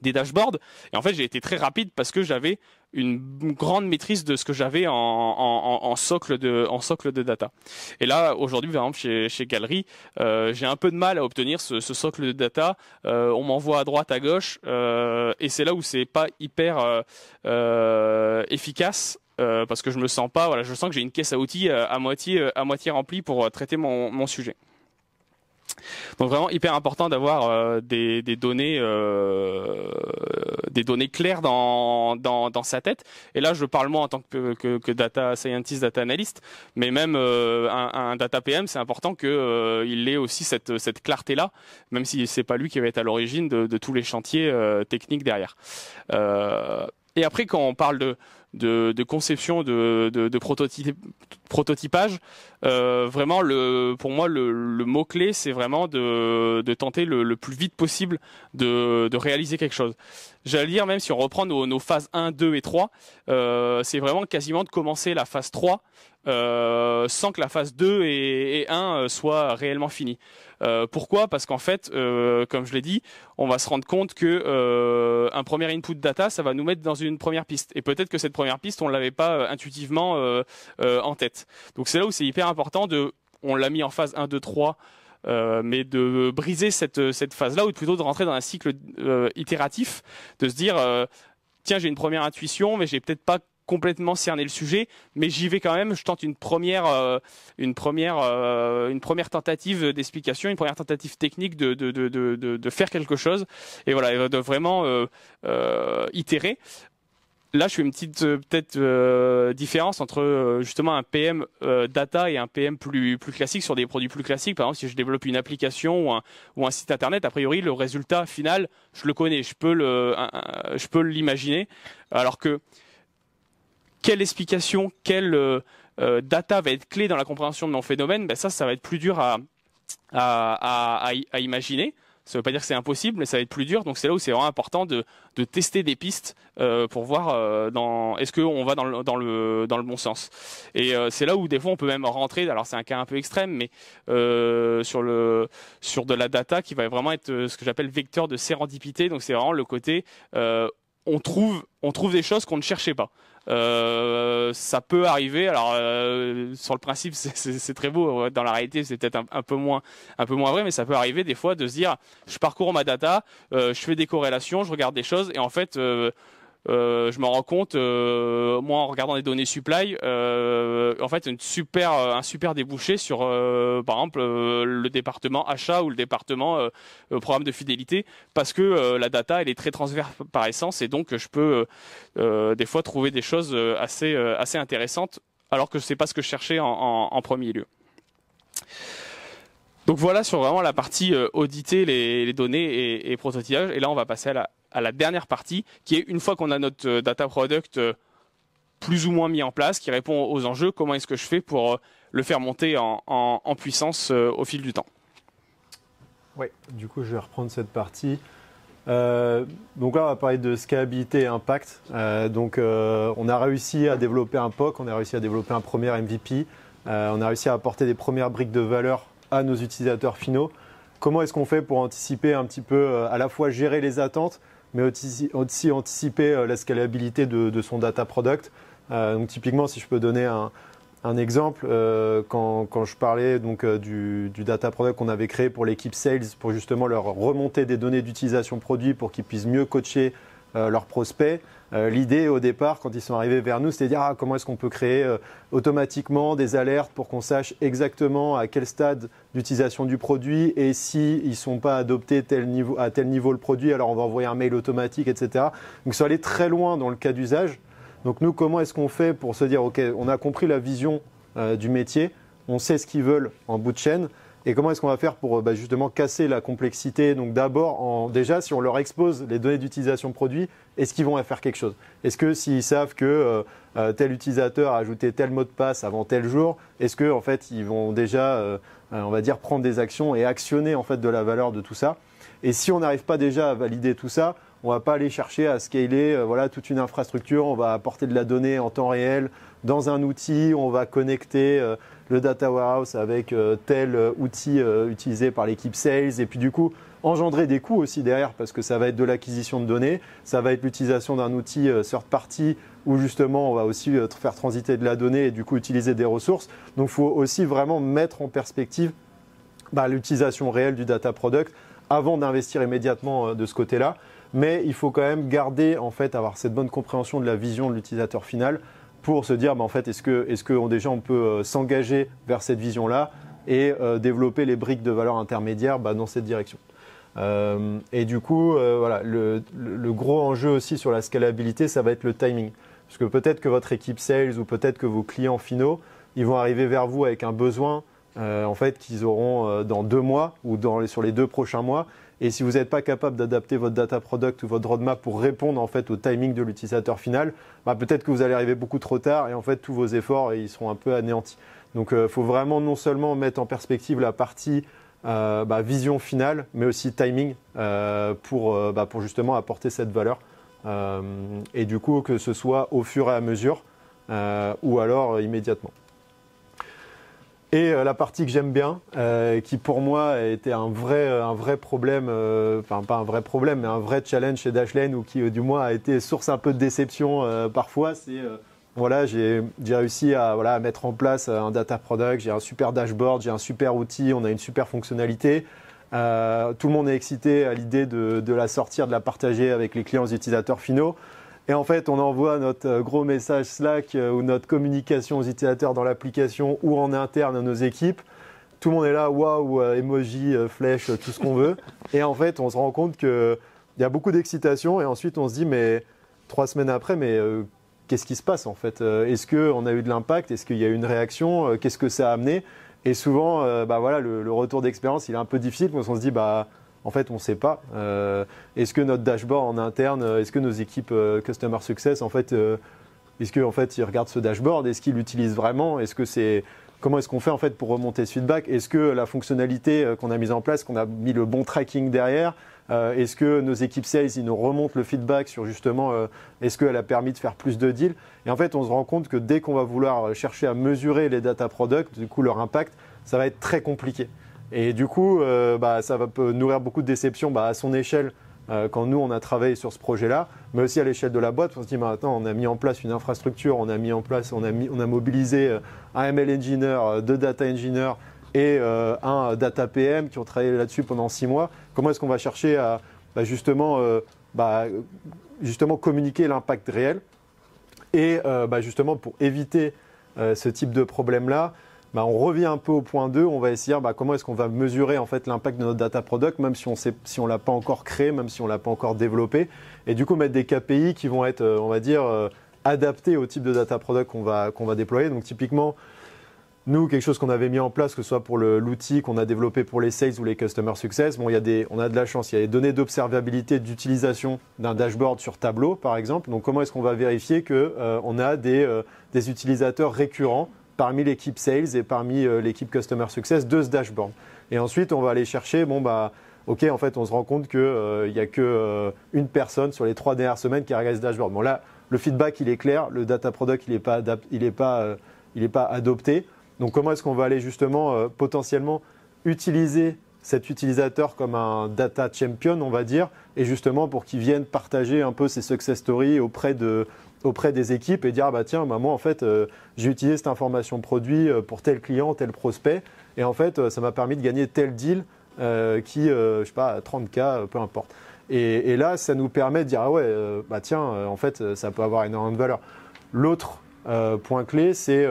des dashboards. Et en fait, j'ai été très rapide parce que j'avais une grande maîtrise de ce que j'avais en, socle de en socle de data. Et là aujourd'hui par exemple chez, chez Galerie, euh, j'ai un peu de mal à obtenir ce, socle de data. Euh, on m'envoie à droite à gauche euh, et c'est là où c'est pas hyper efficace parce que je me sens pas voilà je sens que j'ai une caisse à outils à moitié à moitié remplie pour traiter mon sujet. Donc vraiment hyper important d'avoir euh, des, des, données, euh, des données claires dans, dans, dans, sa tête. Et là, je parle moi en tant que, que, que data scientist, data analyst, mais même euh, un, un, data PM, c'est important que euh, il ait aussi cette, cette clarté là, même si c'est pas lui qui va être à l'origine de, de tous les chantiers techniques derrière. et après, quand on parle de de, de conception, de, de, de prototypage. Euh, vraiment, le, pour moi, le, mot-clé, c'est vraiment de, de tenter le, le, plus vite possible de, de réaliser quelque chose. J'allais dire, même si on reprend nos, nos phases 1, 2 et 3, euh, c'est vraiment quasiment de commencer la phase 3 euh, sans que la phase 2 et, 1 euh, soient réellement finies. Euh, pourquoi Parce qu'en fait, euh, comme je l'ai dit, on va se rendre compte que euh, un premier input data, ça va nous mettre dans une première piste. Et peut-être que cette première piste, on l'avait pas euh, intuitivement en tête. Donc c'est là où c'est hyper important de, on l'a mis en phase 1, 2, 3. mais de briser cette, cette phase-là, ou plutôt de rentrer dans un cycle itératif, de se dire, tiens, j'ai une première intuition, mais j'ai peut-être pas complètement cerner le sujet, mais j'y vais quand même. Je tente une première, euh, une première, euh, une première tentative d'explication, une première tentative technique de de, de, de, de, faire quelque chose. Et voilà, de vraiment euh, euh, itérer. Là, je fais une petite peut-être différence entre justement un PM data et un PM plus plus classique sur des produits plus classiques. Par exemple, si je développe une application ou un, ou un site internet, a priori le résultat final, je le connais, je peux le, je peux l'imaginer. Alors que quelle explication, quelle euh, euh, data va être clé dans la compréhension de mon phénomène, ben ça, ça va être plus dur à, à, imaginer. Ça ne veut pas dire que c'est impossible, mais ça va être plus dur. Donc c'est là où c'est vraiment important de, tester des pistes euh, pour voir dans est-ce qu'on va dans le, bon sens. Et c'est là où des fois on peut même rentrer. Alors c'est un cas un peu extrême, mais sur le sur de la data qui va vraiment être ce que j'appelle vecteur de sérendipité. Donc c'est vraiment le côté on trouve, on trouve des choses qu'on ne cherchait pas. Euh, ça peut arriver. Alors euh, sur le principe, [laughs] c'est très beau. Dans la réalité, c'est peut-être un, peu moins, un peu moins vrai, mais ça peut arriver des fois de se dire, je parcours ma data, euh, je fais des corrélations, je regarde des choses, et en fait, euh, je me rends compte, euh, moi en regardant les données supply, euh, en fait une super, un super débouché sur, par exemple, le département achat ou le département programme de fidélité, parce que la data elle est très transverse par essence et donc je peux des fois trouver des choses assez, assez intéressantes, alors que c'est pas ce que je cherchais en, premier lieu. Donc voilà sur vraiment la partie auditer les, données et, et prototypage. Et là, on va passer à la, à la dernière partie, qui est une fois qu'on a notre euh, data product euh, plus ou moins mis en place, qui répond aux enjeux, comment est-ce que je fais pour euh, le faire monter en, puissance au fil du temps. Oui, du coup, je vais reprendre cette partie. donc là, on va parler de scalabilité et impact. donc, on a réussi à développer un POC, on a réussi à développer un premier MVP, on a réussi à apporter des premières briques de valeur à nos utilisateurs finaux. Comment est-ce qu'on fait pour anticiper un petit peu, à la fois gérer les attentes, mais aussi, anticiper euh, la scalabilité de, son data product. Euh, typiquement, si je peux donner un, exemple, euh, quand, je parlais donc, du, du, data product qu'on avait créé pour l'équipe sales, pour justement leur remonter des données d'utilisation produit pour qu'ils puissent mieux coacher euh, leurs prospects. Euh, l'idée au départ, quand ils sont arrivés vers nous, c'était de dire ah, comment est-ce qu'on peut créer euh, automatiquement des alertes pour qu'on sache exactement à quel stade d'utilisation du produit et s'ils ne sont pas adoptés à tel niveau le produit, alors on va envoyer un mail automatique, etc. Donc ça allait très loin dans le cas d'usage. Donc nous, comment est-ce qu'on fait pour se dire, OK, on a compris la vision du métier, on sait ce qu'ils veulent en bout de chaîne, et comment est-ce qu'on va faire pour euh, bah, justement casser la complexité Donc d'abord, déjà, si on leur expose les données d'utilisation de produits, est-ce qu'ils vont faire quelque chose Est-ce que s'ils savent que euh, euh, tel utilisateur a ajouté tel mot de passe avant tel jour, est-ce que en fait ils vont déjà, on va dire, prendre des actions et actionner en fait de la valeur de tout ça Et si on n'arrive pas déjà à valider tout ça, on va pas aller chercher à scaler voilà toute une infrastructure. On va apporter de la donnée en temps réel dans un outil. On va connecter le data warehouse avec euh, tel euh, outil euh, utilisé par l'équipe sales, et puis du coup engendrer des coûts aussi derrière, parce que ça va être de l'acquisition de données, ça va être l'utilisation d'un outil third party, où justement on va aussi faire transiter de la donnée et du coup utiliser des ressources. Donc il faut aussi vraiment mettre en perspective bah, l'utilisation réelle du data product avant d'investir immédiatement de ce côté-là. Mais il faut quand même garder, en fait, avoir cette bonne compréhension de la vision de l'utilisateur final pour se dire, en fait, est-ce que, est-ce déjà on peut euh, s'engager vers cette vision-là et euh, développer les briques de valeur intermédiaire bah, dans cette direction. Euh, et du coup, voilà, le, gros enjeu aussi sur la scalabilité, ça va être le timing. Parce que peut-être que votre équipe sales ou peut-être que vos clients finaux, ils vont arriver vers vous avec un besoin en fait qu'ils auront dans deux mois ou sur les deux prochains mois. Et si vous n'êtes pas capable d'adapter votre data product ou votre roadmap pour répondre en fait au timing de l'utilisateur final, bah, peut-être que vous allez arriver beaucoup trop tard et en fait tous vos efforts ils seront un peu anéantis. Donc il euh, faut vraiment non seulement mettre en perspective la partie euh, bah, vision finale, mais aussi timing euh, pour, bah, pour justement apporter cette valeur. et du coup que ce soit au fur et à mesure ou alors immédiatement. Et euh, la partie que j'aime bien, euh, qui pour moi était un vrai, euh, un vrai problème, enfin pas un vrai problème, mais un vrai challenge chez Dashlane, ou qui du moins a été source un peu de déception parfois, c'est voilà, j'ai réussi à, mettre en place un data product, j'ai un super dashboard, j'ai un super outil, on a une super fonctionnalité. tout le monde est excité à l'idée de, la sortir, de la partager avec les clients utilisateurs finaux. Et en fait, on envoie notre euh, gros message Slack euh, ou notre communication aux utilisateurs dans l'application ou en interne à nos équipes. Tout le monde est là, waouh, euh, emoji, flèche, tout ce qu'on veut. Et en fait, on se rend compte qu'il y a beaucoup d'excitation et ensuite on se dit, mais trois semaines après, mais qu'est-ce qui se passe en fait Est-ce qu'on a eu de l'impact Est-ce qu'il y a eu une réaction Qu'est-ce que ça a amené Et souvent, bah voilà, le, retour d'expérience, il est un peu difficile parce qu'on se dit, bah en fait, on ne sait pas. Euh, est-ce que notre dashboard en interne, euh, est-ce que nos équipes euh, Customer Success, en fait, est-ce qu'ils fait, ils regardent ce dashboard Est-ce qu'ils l'utilisent vraiment Est-ce que c'est comment est-ce qu'on fait en fait pour remonter ce feedback Est-ce que la fonctionnalité qu'on a mise en place, qu'on a mis le bon tracking derrière Est-ce que nos équipes sales, ils nous remontent le feedback sur justement est-ce qu'elle a permis de faire plus de deals Et en fait, on se rend compte que dès qu'on va vouloir chercher à mesurer les data products, du coup leur impact, ça va être très compliqué. Et du coup, euh, bah, ça va nourrir beaucoup de déceptions bah, à son échelle euh, quand nous, on a travaillé sur ce projet-là, mais aussi à l'échelle de la boîte. On se dit, on a mis en place une infrastructure, on a mis en place, on a, mobilisé euh, un ML engineer, deux data engineers et un data PM qui ont travaillé là-dessus pendant six mois. Comment est-ce qu'on va chercher à bah, justement communiquer l'impact réel et justement pour éviter ce type de problème-là, bah, on revient un peu au point 2, on va essayer bah, comment est-ce qu'on va mesurer en fait l'impact de notre data product, même si on ne si on l'a pas encore créé, même si on l'a pas encore développé, et du coup mettre des KPI qui vont être, euh, on va dire, euh, adaptés au type de data product qu'on va, déployer. Donc typiquement, nous, quelque chose qu'on avait mis en place, que ce soit pour l'outil qu'on a développé pour les sales ou les customer success, bon, il on a de la chance. Il y a des données d'observabilité d'utilisation d'un dashboard sur Tableau, par exemple. Donc, comment est-ce qu'on va vérifier qu'on euh, a des utilisateurs récurrents parmi l'équipe sales et parmi euh, l'équipe customer success de ce dashboard. Et ensuite, on va aller chercher, bon, bah, OK, en fait, on se rend compte qu'il euh, n'y a qu'une euh, une personne sur les trois dernières semaines qui a regardé ce dashboard. Bon, là, le feedback, il est clair, le data product, il n'est pas, pas adopté. Donc, comment est-ce qu'on va aller justement potentiellement utiliser cet utilisateur comme un data champion, on va dire, et justement pour qu'il vienne partager un peu ses success stories auprès de, auprès des équipes et dire ah bah tiens bah, moi en fait euh, j'ai utilisé cette information produit euh, pour tel client, tel prospect et en fait euh, ça m'a permis de gagner tel deal qui je je sais pas 30k peu importe. Et, là ça nous permet de dire ah ouais bah tiens en fait ça peut avoir énormément de valeur. L'autre point clé c'est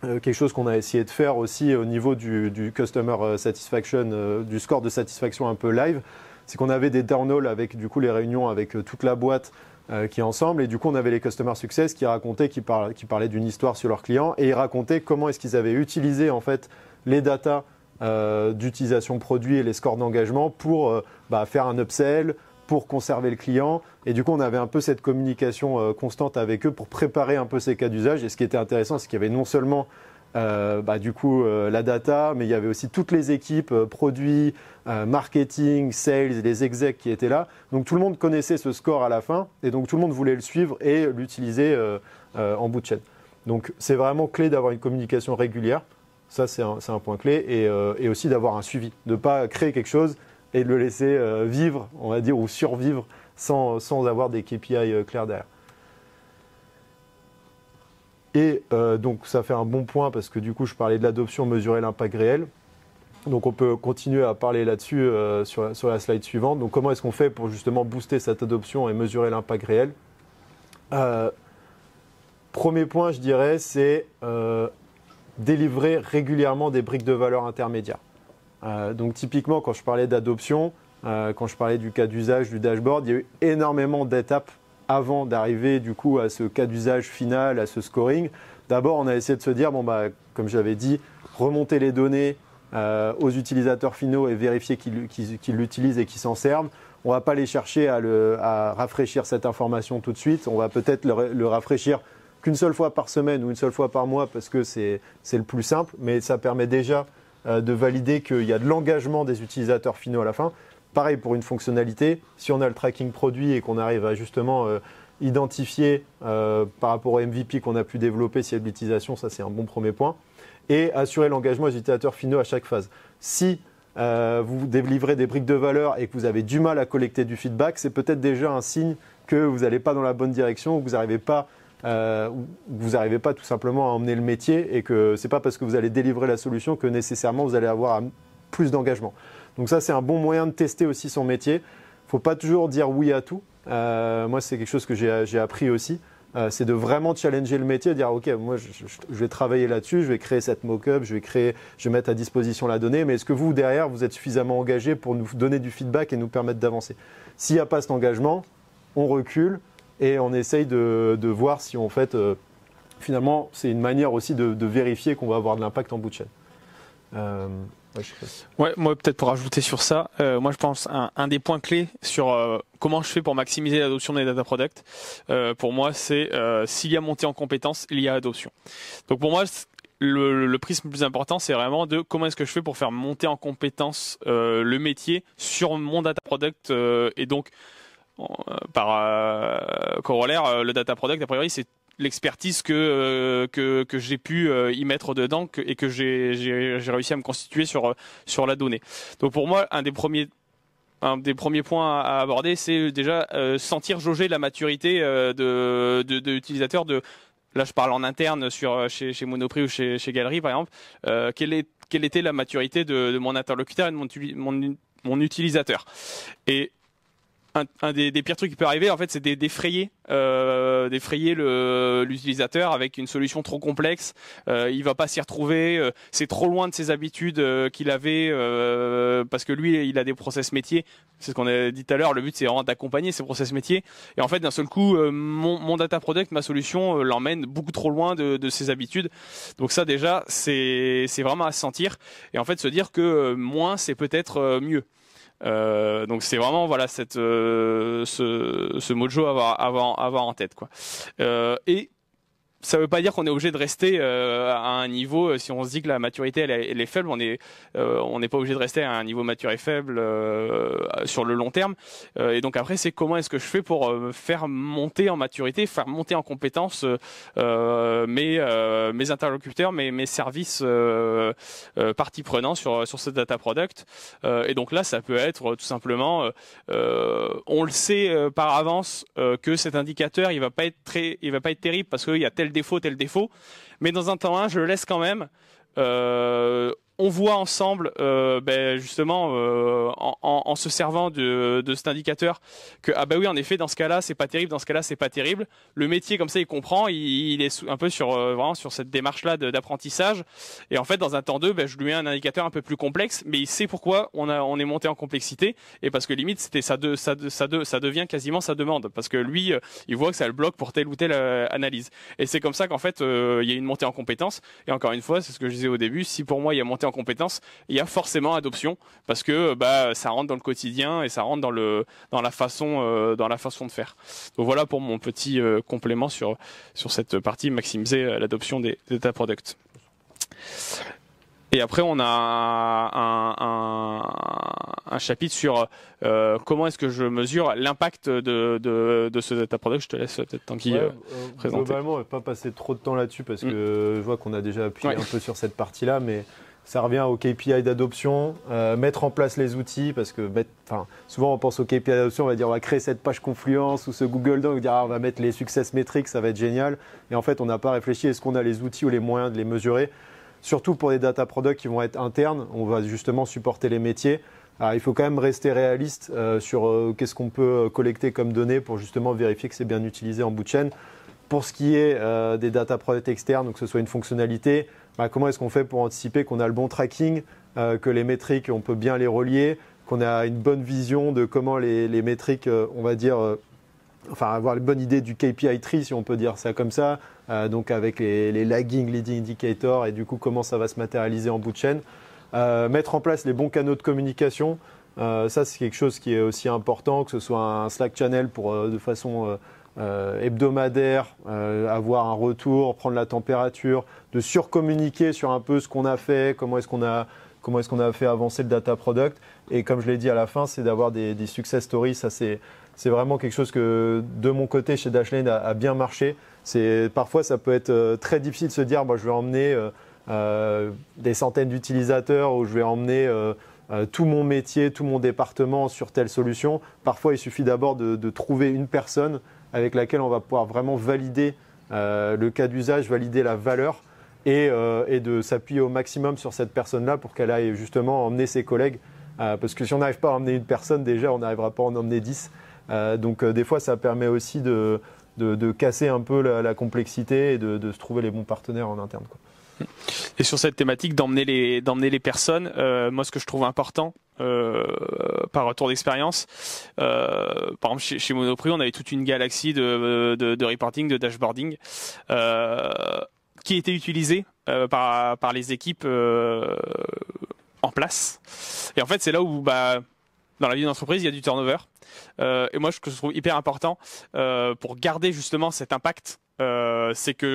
quelque chose qu'on a essayé de faire aussi au niveau du, customer satisfaction, du score de satisfaction un peu live, c'est qu'on avait des downhalls avec du coup les réunions avec toute la boîte euh, qui ensemble. Et du coup, on avait les customer success qui racontaient, qui, parlaient, d'une histoire sur leurs clients et ils racontaient comment est-ce qu'ils avaient utilisé en fait les datas euh, d'utilisation produit et les scores d'engagement pour euh, bah, faire un upsell, pour conserver le client. Et du coup, on avait un peu cette communication constante avec eux pour préparer un peu ces cas d'usage. Et ce qui était intéressant, c'est qu'il y avait non seulement euh, bah, du coup euh, la data, mais il y avait aussi toutes les équipes, euh, produits, marketing, sales, les execs qui étaient là. Donc tout le monde connaissait ce score à la fin et donc tout le monde voulait le suivre et l'utiliser en bout de chaîne. Donc c'est vraiment clé d'avoir une communication régulière. Ça c'est un, point clé et, aussi d'avoir un suivi, de ne pas créer quelque chose et de le laisser vivre, on va dire, ou survivre sans, sans avoir des KPI clairs derrière. Et euh, donc ça fait un bon point parce que du coup je parlais de l'adoption, mesurer l'impact réel. Donc on peut continuer à parler là-dessus euh, sur, la slide suivante. Donc comment est-ce qu'on fait pour justement booster cette adoption et mesurer l'impact réel euh, Premier point, je dirais, c'est délivrer régulièrement des briques de valeur intermédiaires. donc typiquement, quand je parlais d'adoption, quand je parlais du cas d'usage du dashboard, il y a eu énormément d'étapes avant d'arriver du coup à ce cas d'usage final, à ce scoring, d'abord on a essayé de se dire, bon bah, comme j'avais dit, remonter les données euh, aux utilisateurs finaux et vérifier qu'ils l'utilisent et qu'ils s'en servent. On ne va pas les chercher à, rafraîchir cette information tout de suite, on va peut-être le, le, rafraîchir qu'une seule fois par semaine ou une seule fois par mois parce que c'est le plus simple, mais ça permet déjà euh, de valider qu'il y a de l'engagement des utilisateurs finaux à la fin. Pareil pour une fonctionnalité, si on a le tracking produit et qu'on arrive à justement euh, identifier euh, par rapport au MVP qu'on a pu développer si y a de l'utilisation, ça c'est un bon premier point. Et assurer l'engagement des utilisateurs finaux à chaque phase. Si euh, vous délivrez des briques de valeur et que vous avez du mal à collecter du feedback, c'est peut-être déjà un signe que vous n'allez pas dans la bonne direction, que vous n'arrivez pas tout simplement à emmener le métier et que ce n'est pas parce que vous allez délivrer la solution que nécessairement vous allez avoir plus d'engagement. Donc ça, c'est un bon moyen de tester aussi son métier. Il ne Faut pas toujours dire oui à tout. Euh, moi, c'est quelque chose que j'ai appris aussi. Euh, c'est de vraiment challenger le métier, dire ok, moi je, vais travailler là-dessus, je vais créer cette mock-up, je vais créer, je vais mettre à disposition la donnée, mais est-ce que vous derrière vous êtes suffisamment engagé pour nous donner du feedback et nous permettre d'avancer S'il n'y a pas cet engagement, on recule et on essaye de, voir si en fait euh, finalement c'est une manière aussi de, vérifier qu'on va avoir de l'impact en bout de chaîne. Ouais, moi peut-être pour rajouter sur ça, euh, moi je pense un, un, des points clés sur euh, comment je fais pour maximiser l'adoption des data products, euh, pour moi c'est s'il y a montée en compétence, il y a adoption. Donc pour moi le, le prisme le plus important, c'est vraiment de comment est-ce que je fais pour faire monter en compétence le métier sur mon data product et donc par corollaire, le data product a priori c'est l'expertise que, euh, que, que j'ai pu euh, y mettre dedans et que j'ai réussi à me constituer sur, euh, sur la donnée. Donc pour moi, un des premiers un des premiers points à, aborder, c'est déjà sentir jauger la maturité de, de, de l'utilisateur. De, là, je parle en interne sur chez, chez Monoprix ou chez, chez Galerie, par exemple. quelle, est, quelle était la maturité de, de mon interlocuteur et de mon, mon, mon utilisateur Et un, des, des, pires trucs qui peut arriver, en fait, c'est d'effrayer, euh, d'effrayer l'utilisateur avec une solution trop complexe. Euh, il va pas s'y retrouver. Euh, c'est trop loin de ses habitudes euh, qu'il avait, euh, parce que lui, il a des process métiers. C'est ce qu'on a dit tout à l'heure. Le but, c'est vraiment d'accompagner ses process métiers. Et en fait, d'un seul coup, mon, data product, ma solution, l'emmène beaucoup trop loin de, de, ses habitudes. Donc ça, déjà, c'est vraiment à sentir. Et en fait, se dire que moins, c'est peut-être mieux. Euh, donc c'est vraiment voilà cette euh, ce, ce, mojo à avoir, avoir, avoir en tête quoi. Euh, et ça ne veut pas dire qu'on est obligé de rester euh, à un niveau. Euh, si on se dit que la maturité elle, est faible, on n'est on n'est pas obligé de rester à un niveau mature et faible sur le long terme. Euh, et donc après, c'est comment est-ce que je fais pour euh, faire monter en maturité, faire monter en compétence euh, mes, mes interlocuteurs, mes, mes services parties prenantes sur, sur ce data product. et donc là, ça peut être tout simplement, on le sait par avance que cet indicateur, il va pas être très, il va pas être terrible parce qu'il y a tel défaut, tel défaut. Mais dans un temps je le laisse quand même. Euh, on voit ensemble, euh, ben justement, euh, en, en, en, se servant de, de, cet indicateur, que ah ben oui, en effet, dans ce cas-là, c'est pas terrible, dans ce cas-là, c'est pas terrible. Le métier comme ça, il comprend, il, est un peu sur euh, vraiment sur cette démarche-là d'apprentissage. Et en fait, dans un temps 2, ben, je lui mets un indicateur un peu plus complexe, mais il sait pourquoi on a on est monté en complexité et parce que limite, c'était ça de ça de, ça devient quasiment sa demande parce que lui, il voit que ça le bloque pour telle ou telle analyse. Et c'est comme ça qu'en fait, il y a une montée en compétence. Et encore une fois, c'est ce que je disais au début. Si pour moi, il y a en compétences, il y a forcément adoption parce que bah ça rentre dans le quotidien et ça rentre dans le dans la façon euh, dans la façon de faire. Donc voilà pour mon petit euh, complément sur sur cette partie maximiser euh, l'adoption des, data products. Et après, on a un, chapitre sur comment est-ce que je mesure l'impact de, ce data product. Je te laisse peut-être Tanguy ouais, ne va pas passer trop de temps là-dessus parce mm. que je vois qu'on a déjà appuyé un peu sur cette partie-là, mais ça revient au KPI d'adoption, euh, mettre en place les outils, parce que souvent on pense au KPI d'adoption, on va dire on va créer cette page Confluence ou ce Google Doc, on va, dire, ah, on va mettre les success metrics, ça va être génial. Et en fait, on n'a pas réfléchi, est-ce qu'on a les outils ou les moyens de les mesurer Surtout pour les data products qui vont être internes, on va justement supporter les métiers. il faut quand même rester réaliste euh, sur euh, qu'est-ce qu'on peut collecter comme données pour justement vérifier que c'est bien utilisé en bout de chaîne. Pour ce qui est des data products externes, donc que ce soit une fonctionnalité, bah, comment est-ce qu'on fait pour anticiper qu'on a le bon tracking, euh, que les métriques, on peut bien les relier, qu'on a une bonne vision de comment les, métriques, euh, on va dire, euh, enfin avoir une bonne idée du KPI tree, si on peut dire ça comme ça, donc avec les, les, lagging leading indicators et du coup comment ça va se matérialiser en bout de chaîne. mettre en place les bons canaux de communication, ça c'est quelque chose qui est aussi important, que ce soit un Slack channel pour de façon euh, hebdomadaire, euh, avoir un retour, prendre la température, de surcommuniquer sur un peu ce qu'on a fait, comment est-ce qu'on a comment est-ce qu'on a fait avancer le data product. Et comme je l'ai dit à la fin, c'est d'avoir des, des, success stories. Ça, c'est, vraiment quelque chose que de mon côté chez Dashlane a, bien marché. parfois, ça peut être euh, très difficile de se dire, moi, je vais emmener des centaines d'utilisateurs ou je vais emmener tout mon métier, tout mon département sur telle solution. Parfois, il suffit d'abord de trouver une personne avec laquelle on va pouvoir vraiment valider euh, le cas d'usage, valider la valeur euh, et, de s'appuyer au maximum sur cette personne-là pour qu'elle aille justement emmener ses collègues. Euh, parce que si on n'arrive pas à emmener une personne, déjà, on n'arrivera pas à en emmener 10. donc des fois, ça permet aussi de, casser un peu la, complexité et de, se trouver les bons partenaires en interne. Et sur cette thématique d'emmener les d'emmener les personnes, euh, moi ce que je trouve important euh, par retour d'expérience, euh, par exemple chez, chez, Monoprix, on avait toute une galaxie de de, de reporting, de dashboarding. Euh, qui était utilisé euh, par, par les équipes en place. Et en fait, c'est là où bah, dans la vie d'entreprise il y a du turnover. Euh, et moi, ce que je trouve hyper important euh, pour garder justement cet impact euh, c'est que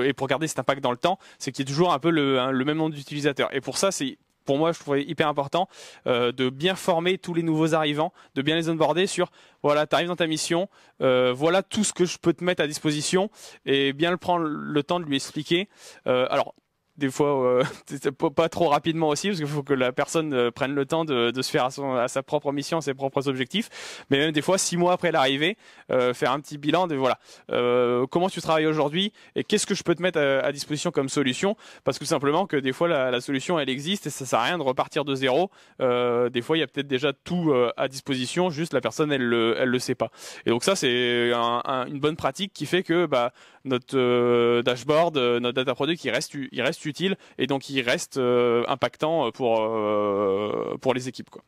euh, et pour garder cet impact dans le temps, c'est qu'il y ait toujours un peu le, hein, le même nombre d'utilisateurs. Et pour ça, c'est pour moi, je trouvais hyper important euh, de bien former tous les nouveaux arrivants, de bien les onboarder sur voilà, tu arrives dans ta mission, euh, voilà tout ce que je peux te mettre à disposition et bien le prendre le temps de lui expliquer. Euh, alors, des fois euh, [laughs] pas, trop rapidement aussi parce qu'il faut que la personne euh, prenne le temps de, de se faire à, son, à, sa propre mission, ses propres objectifs. Mais même des fois, six mois après l'arrivée, euh, faire un petit bilan de voilà euh, comment tu travailles aujourd'hui et qu'est-ce que je peux te mettre à, disposition comme solution parce que simplement que des fois la, la, solution elle existe et ça sert à rien de repartir de zéro. Euh, des fois, il y a peut-être déjà tout à disposition, juste la personne elle le elle le sait pas. Et donc ça c'est une bonne pratique qui fait que bah notre dashboard, notre data product, il reste il reste utile et donc il reste euh, impactant euh, pour, euh, pour les équipes. Quoi.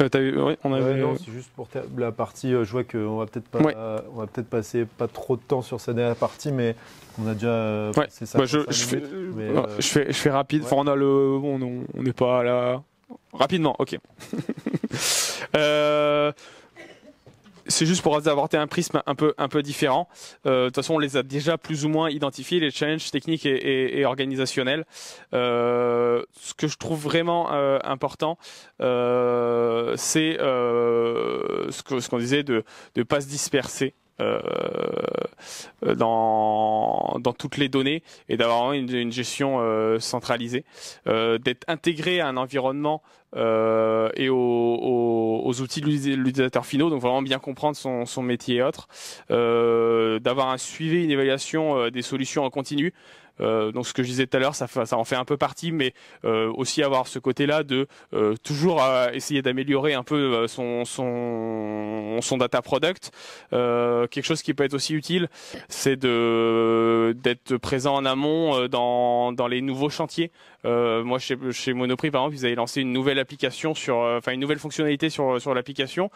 Ouais. eu, ouais, on avait... non, c'est juste pour la partie. je vois qu'on va peut-être pas, on va peut-être passer pas trop de temps sur cette dernière partie, mais on a déjà passé ça. Bah je, je, fais, mais, je, fais, je fais rapide. Enfin, on a le, on n'est pas là. Rapidement, ok. [laughs] euh, c'est juste pour apporter un prisme un peu un peu différent. Euh, de toute façon, on les a déjà plus ou moins identifiés les challenges techniques et, organisationnels. Euh, ce que je trouve vraiment euh, important, c'est ce qu'on disait de ne pas se disperser. dans, toutes les données et d'avoir une, une gestion centralisée, d'être intégré à un environnement euh, et aux, outils de l'utilisateur finaux, donc vraiment bien comprendre son, métier et autres, euh, d'avoir un suivi, une évaluation euh, des solutions en continu, euh, donc ce que je disais tout à l'heure, ça, en fait un peu partie, mais euh, aussi avoir ce côté-là de euh, toujours essayer d'améliorer un peu son, son, son data product. quelque chose qui peut être aussi utile, c'est de d'être présent en amont dans, dans les nouveaux chantiers. moi, chez, chez, Monoprix, par exemple, ils avaient lancé une nouvelle application sur, enfin, une nouvelle fonctionnalité sur, sur l'application.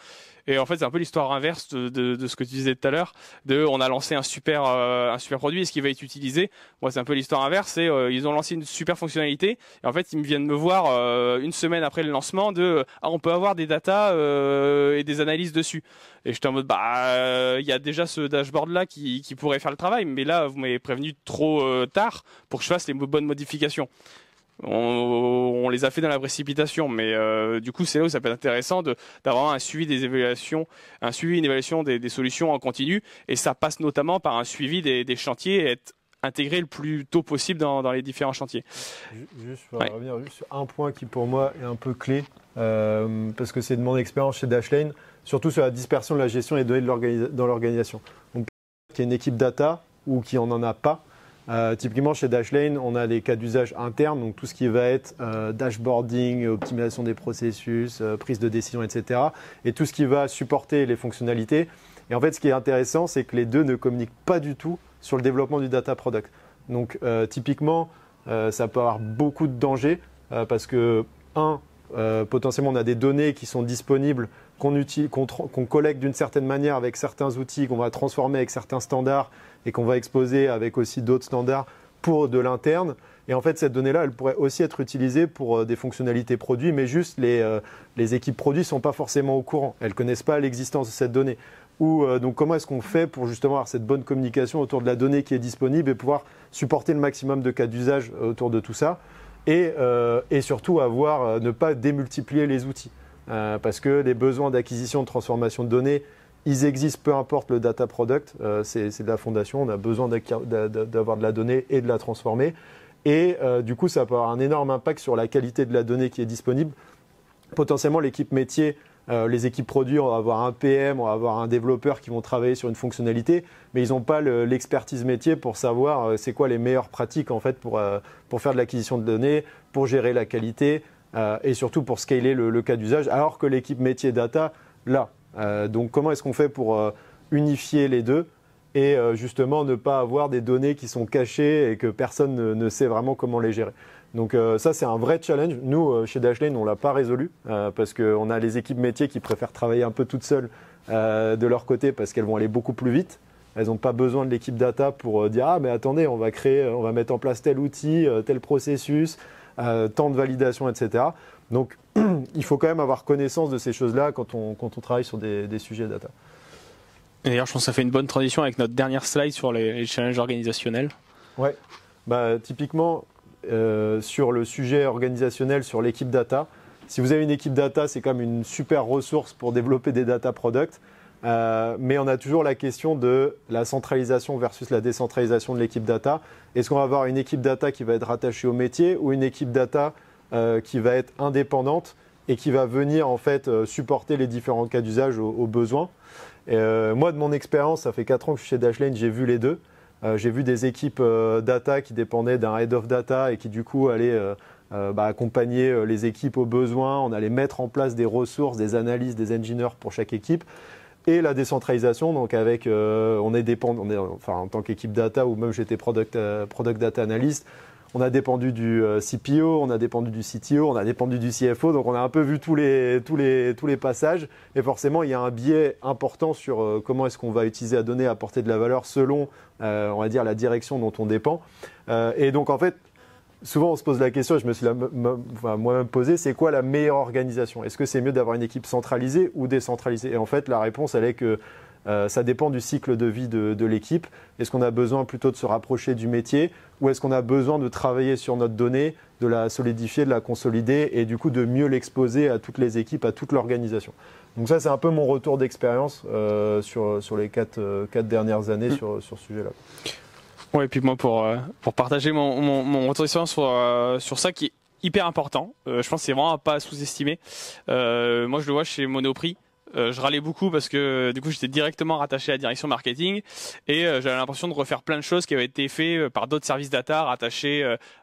Et en fait, c'est un peu l'histoire inverse de, ce que tu disais tout à l'heure. De, on a lancé un super, un super produit. Est-ce qui va être utilisé Moi, c'est l'histoire inverse, c'est euh, ils ont lancé une super fonctionnalité et en fait ils viennent me voir euh, une semaine après le lancement de ah, on peut avoir des datas euh, et des analyses dessus. Et j'étais en mode bah il y a déjà ce dashboard là qui, pourrait faire le travail, mais là vous m'avez prévenu trop tard pour que je fasse les bonnes modifications. On, les a fait dans la précipitation, mais du coup c'est là où ça peut être intéressant d'avoir un suivi des évaluations, un suivi, une évaluation des, solutions en continu, et ça passe notamment par un suivi des, des chantiers, et être intégrer le plus tôt possible dans, les différents chantiers. Juste je revenir sur un point qui pour moi est un peu clé, euh, parce que c'est de mon expérience chez Dashlane, surtout sur la dispersion de la gestion des données dans l'organisation. Donc, qu'il y a une équipe data ou qui en en a pas, euh, typiquement chez Dashlane, on a les cas d'usage interne, donc tout ce qui va être euh, dashboarding, optimisation des processus, prise de décision, etc. Et tout ce qui va supporter les fonctionnalités. Et en fait, ce qui est intéressant, c'est que les deux ne communiquent pas du tout sur le développement du data product. Donc euh, typiquement, euh, ça peut avoir beaucoup de dangers euh, parce que, un, potentiellement, on a des données qui sont disponibles qu'on collecte d'une certaine manière avec certains outils, qu'on va transformer avec certains standards et qu'on va exposer avec aussi d'autres standards pour de l'interne. Et en fait, cette donnée-là, elle pourrait aussi être utilisée pour des fonctionnalités produits, mais juste les, les équipes produits ne sont pas forcément au courant. Elles ne connaissent pas l'existence de cette donnée. Euh, donc comment est-ce qu'on fait pour justement avoir cette bonne communication autour de la donnée qui est disponible et pouvoir supporter le maximum de cas d'usage euh, autour de tout ça et, euh, surtout ne pas démultiplier les outils parce que les besoins d'acquisition de transformation de données ils existent peu importe le data product c'est de la fondation on a besoin d'avoir de la donnée et de la transformer et du coup, ça peut avoir un énorme impact sur la qualité de la donnée qui est disponible. Potentiellement, l'équipe métier euh, les équipes produits, on avoir un PM, on avoir un développeur qui vont travailler sur une fonctionnalité, mais ils n'ont pas l'expertise métier pour savoir euh, c'est quoi les meilleures pratiques en fait pour, euh, pour faire de l'acquisition de données, pour gérer la qualité et surtout pour scaler le, cas d'usage, alors que l'équipe métier data, là. donc comment est-ce qu'on fait pour unifier les deux et justement ne pas avoir des données qui sont cachées et que personne ne sait vraiment comment les gérer donc euh, ça, c'est un vrai challenge. Nous, euh, chez Dashlane, on ne l'a pas résolu euh, parce qu'on a les équipes métiers qui préfèrent travailler un peu toutes seules de leur côté parce qu'elles vont aller beaucoup plus vite. Elles n'ont pas besoin de l'équipe data pour dire ah mais attendez, on va créer, on va mettre en place tel outil, tel processus, tant de validation, etc. Donc [clears throat] il faut quand même avoir connaissance de ces choses-là quand on, quand on travaille sur des, sujets data. D'ailleurs, je pense que ça fait une bonne transition avec notre dernière slide sur les, les challenges organisationnels. Ouais. Bah, typiquement, euh, sur le sujet organisationnel, sur l'équipe data. Si vous avez une équipe data, c'est comme une super ressource pour développer des data products. Euh, mais on a toujours la question de la centralisation versus la décentralisation de l'équipe data. Est-ce qu'on va avoir une équipe data qui va être rattachée au métier ou une équipe data euh, qui va être indépendante et qui va venir en fait supporter les différents cas d'usage aux, besoins Moi, de mon expérience, ça fait 4 ans que je suis chez Dashlane, j'ai vu les deux. Euh, j'ai vu des équipes euh, data qui dépendaient d'un head of data et qui du coup allaient euh, bah, accompagner les équipes aux besoins. On allait mettre en place des ressources, des analyses, des ingénieurs pour chaque équipe. Et la décentralisation, donc avec, on est enfin en tant qu'équipe data ou même j'étais product, product data analyst, on a dépendu du euh, CPO, on a dépendu du CTO, on a dépendu du CFO, donc on a un peu vu tous les, tous les, tous les passages. Et forcément, il y a un biais important sur euh, comment est-ce qu'on va utiliser à donner, à apporter de la valeur selon, euh, on va dire, la direction dont on dépend. et donc, en fait, souvent on se pose la question, je me suis moi-même posé, c'est quoi la meilleure organisation Est-ce que c'est mieux d'avoir une équipe centralisée ou décentralisée Et en fait, la réponse, elle est que euh, ça dépend du cycle de vie de, l'équipe. Est-ce qu'on a besoin plutôt de se rapprocher du métier ou est-ce qu'on a besoin de travailler sur notre donnée, de la solidifier, de la consolider et du coup de mieux l'exposer à toutes les équipes, à toute l'organisation Donc ça, c'est un peu mon retour d'expérience euh, sur, les quatre, euh, dernières années mm. sur, ce sujet-là. Oui, et puis moi, pour, partager mon, retour d'expérience sur, ça qui est hyper important, je pense que c'est vraiment à pas sous-estimer. moi, je le vois chez Monoprix. Euh, je râlais beaucoup parce que du coup j'étais directement rattaché à la direction marketing et euh, j'avais l'impression de refaire plein de choses qui avaient été faites euh, par d'autres services data rattachés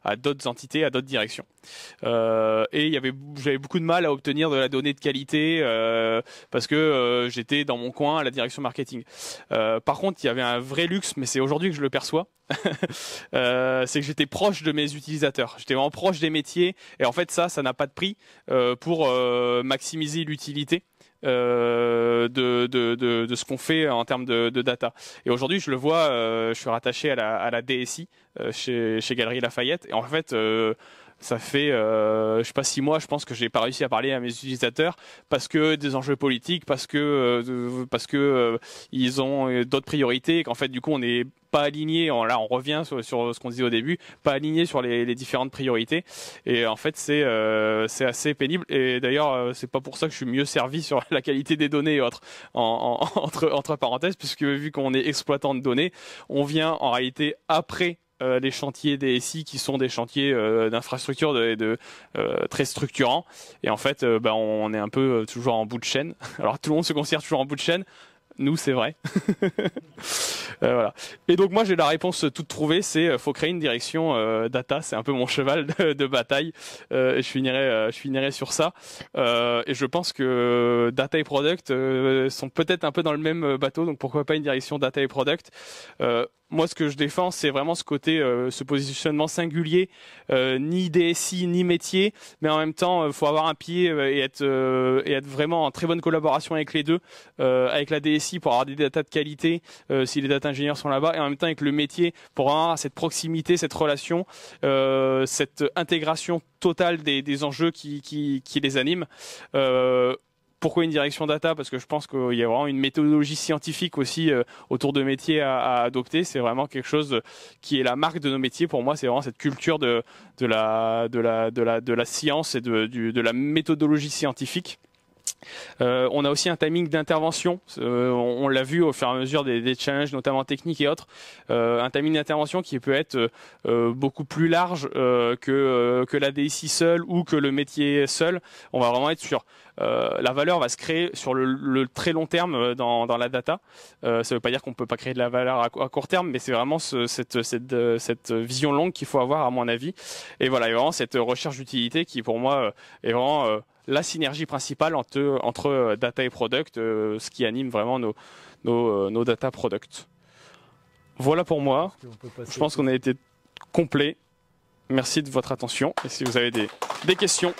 à d'autres entités, à d'autres directions. et j'avais beaucoup de mal à obtenir de la donnée de qualité parce que j'étais dans mon coin à la direction marketing. par contre, il y avait un vrai luxe, mais c'est aujourd'hui que je le perçois. [laughs] c'est que j'étais proche de mes utilisateurs, j'étais vraiment proche des métiers et en fait ça, ça n'a pas de prix pour maximiser l'utilité euh, de, de, de, de, ce qu'on fait en termes de, de data. Et aujourd'hui, je le vois, euh, je suis rattaché à la, à la DSI euh, chez, chez Galerie Lafayette. Et en fait, ça fait euh, je sais pas six mois je pense que j'ai pas réussi à parler à mes utilisateurs parce que des enjeux politiques parce que parce que ils ont d'autres priorités et qu'en fait du coup on est pas aligné. là, on revient sur, ce qu'on disait au début, pas aligné sur les, les différentes priorités. Et en fait, c'est euh, c'est assez pénible. Et d'ailleurs, euh, c'est pas pour ça que je suis mieux servi sur [laughs] la qualité des données autres, en, [laughs] entre, entre parenthèses, puisque vu qu'on est exploitant de données, on vient en réalité après euh, les chantiers des SI qui sont des chantiers euh, d'infrastructure de, de très structurants. Et en fait, ben on est un peu toujours en bout de chaîne. [laughs] Alors tout le monde se considère toujours en bout de chaîne. Nous, c'est vrai. Euh, voilà. Et donc moi j'ai la réponse toute trouvée, c'est euh, faut créer une direction euh, data. C'est un peu mon cheval de, bataille. je finirai, je finirai sur ça. et je pense que data et product sont peut-être un peu dans le même bateau. Donc pourquoi pas une direction data et product moi, ce que je défends, c'est vraiment ce côté, euh, ce positionnement singulier, euh, ni DSI ni métier, mais en même temps, il euh, faut avoir un pied et être et être vraiment en très bonne collaboration avec les deux, avec la DSI pour avoir des data de qualité, si les data ingénieurs sont là-bas, et en même temps avec le métier pour avoir cette proximité, cette relation, cette intégration totale des, enjeux qui, qui, qui les animent. Pourquoi une direction data Parce que je pense qu'il y a vraiment une méthodologie scientifique aussi euh, autour de métiers à, adopter. C'est vraiment quelque chose qui est la marque de nos métiers. Pour moi, c'est vraiment cette culture de, la, science et de la méthodologie scientifique. Euh, on a aussi un timing d'intervention. Euh, on, l'a vu au fur et à mesure des, des challenges, notamment techniques et autres. Euh, un timing d'intervention qui peut être beaucoup plus large que que la DSI seule ou que le métier seul. On va vraiment être sur la valeur va se créer sur le, très long terme dans, la data. ça ne veut pas dire qu'on ne peut pas créer de la valeur à, court terme, mais c'est vraiment cette, cette, cette, vision longue qu'il faut avoir, à mon avis. Et voilà, et vraiment cette recherche d'utilité qui, pour moi, est vraiment la synergie principale entre, entre data et product, euh, ce qui anime vraiment nos, nos, euh, data products. Voilà pour moi. Je pense qu'on a été complet. Merci de votre attention. Et si vous avez des, des questions.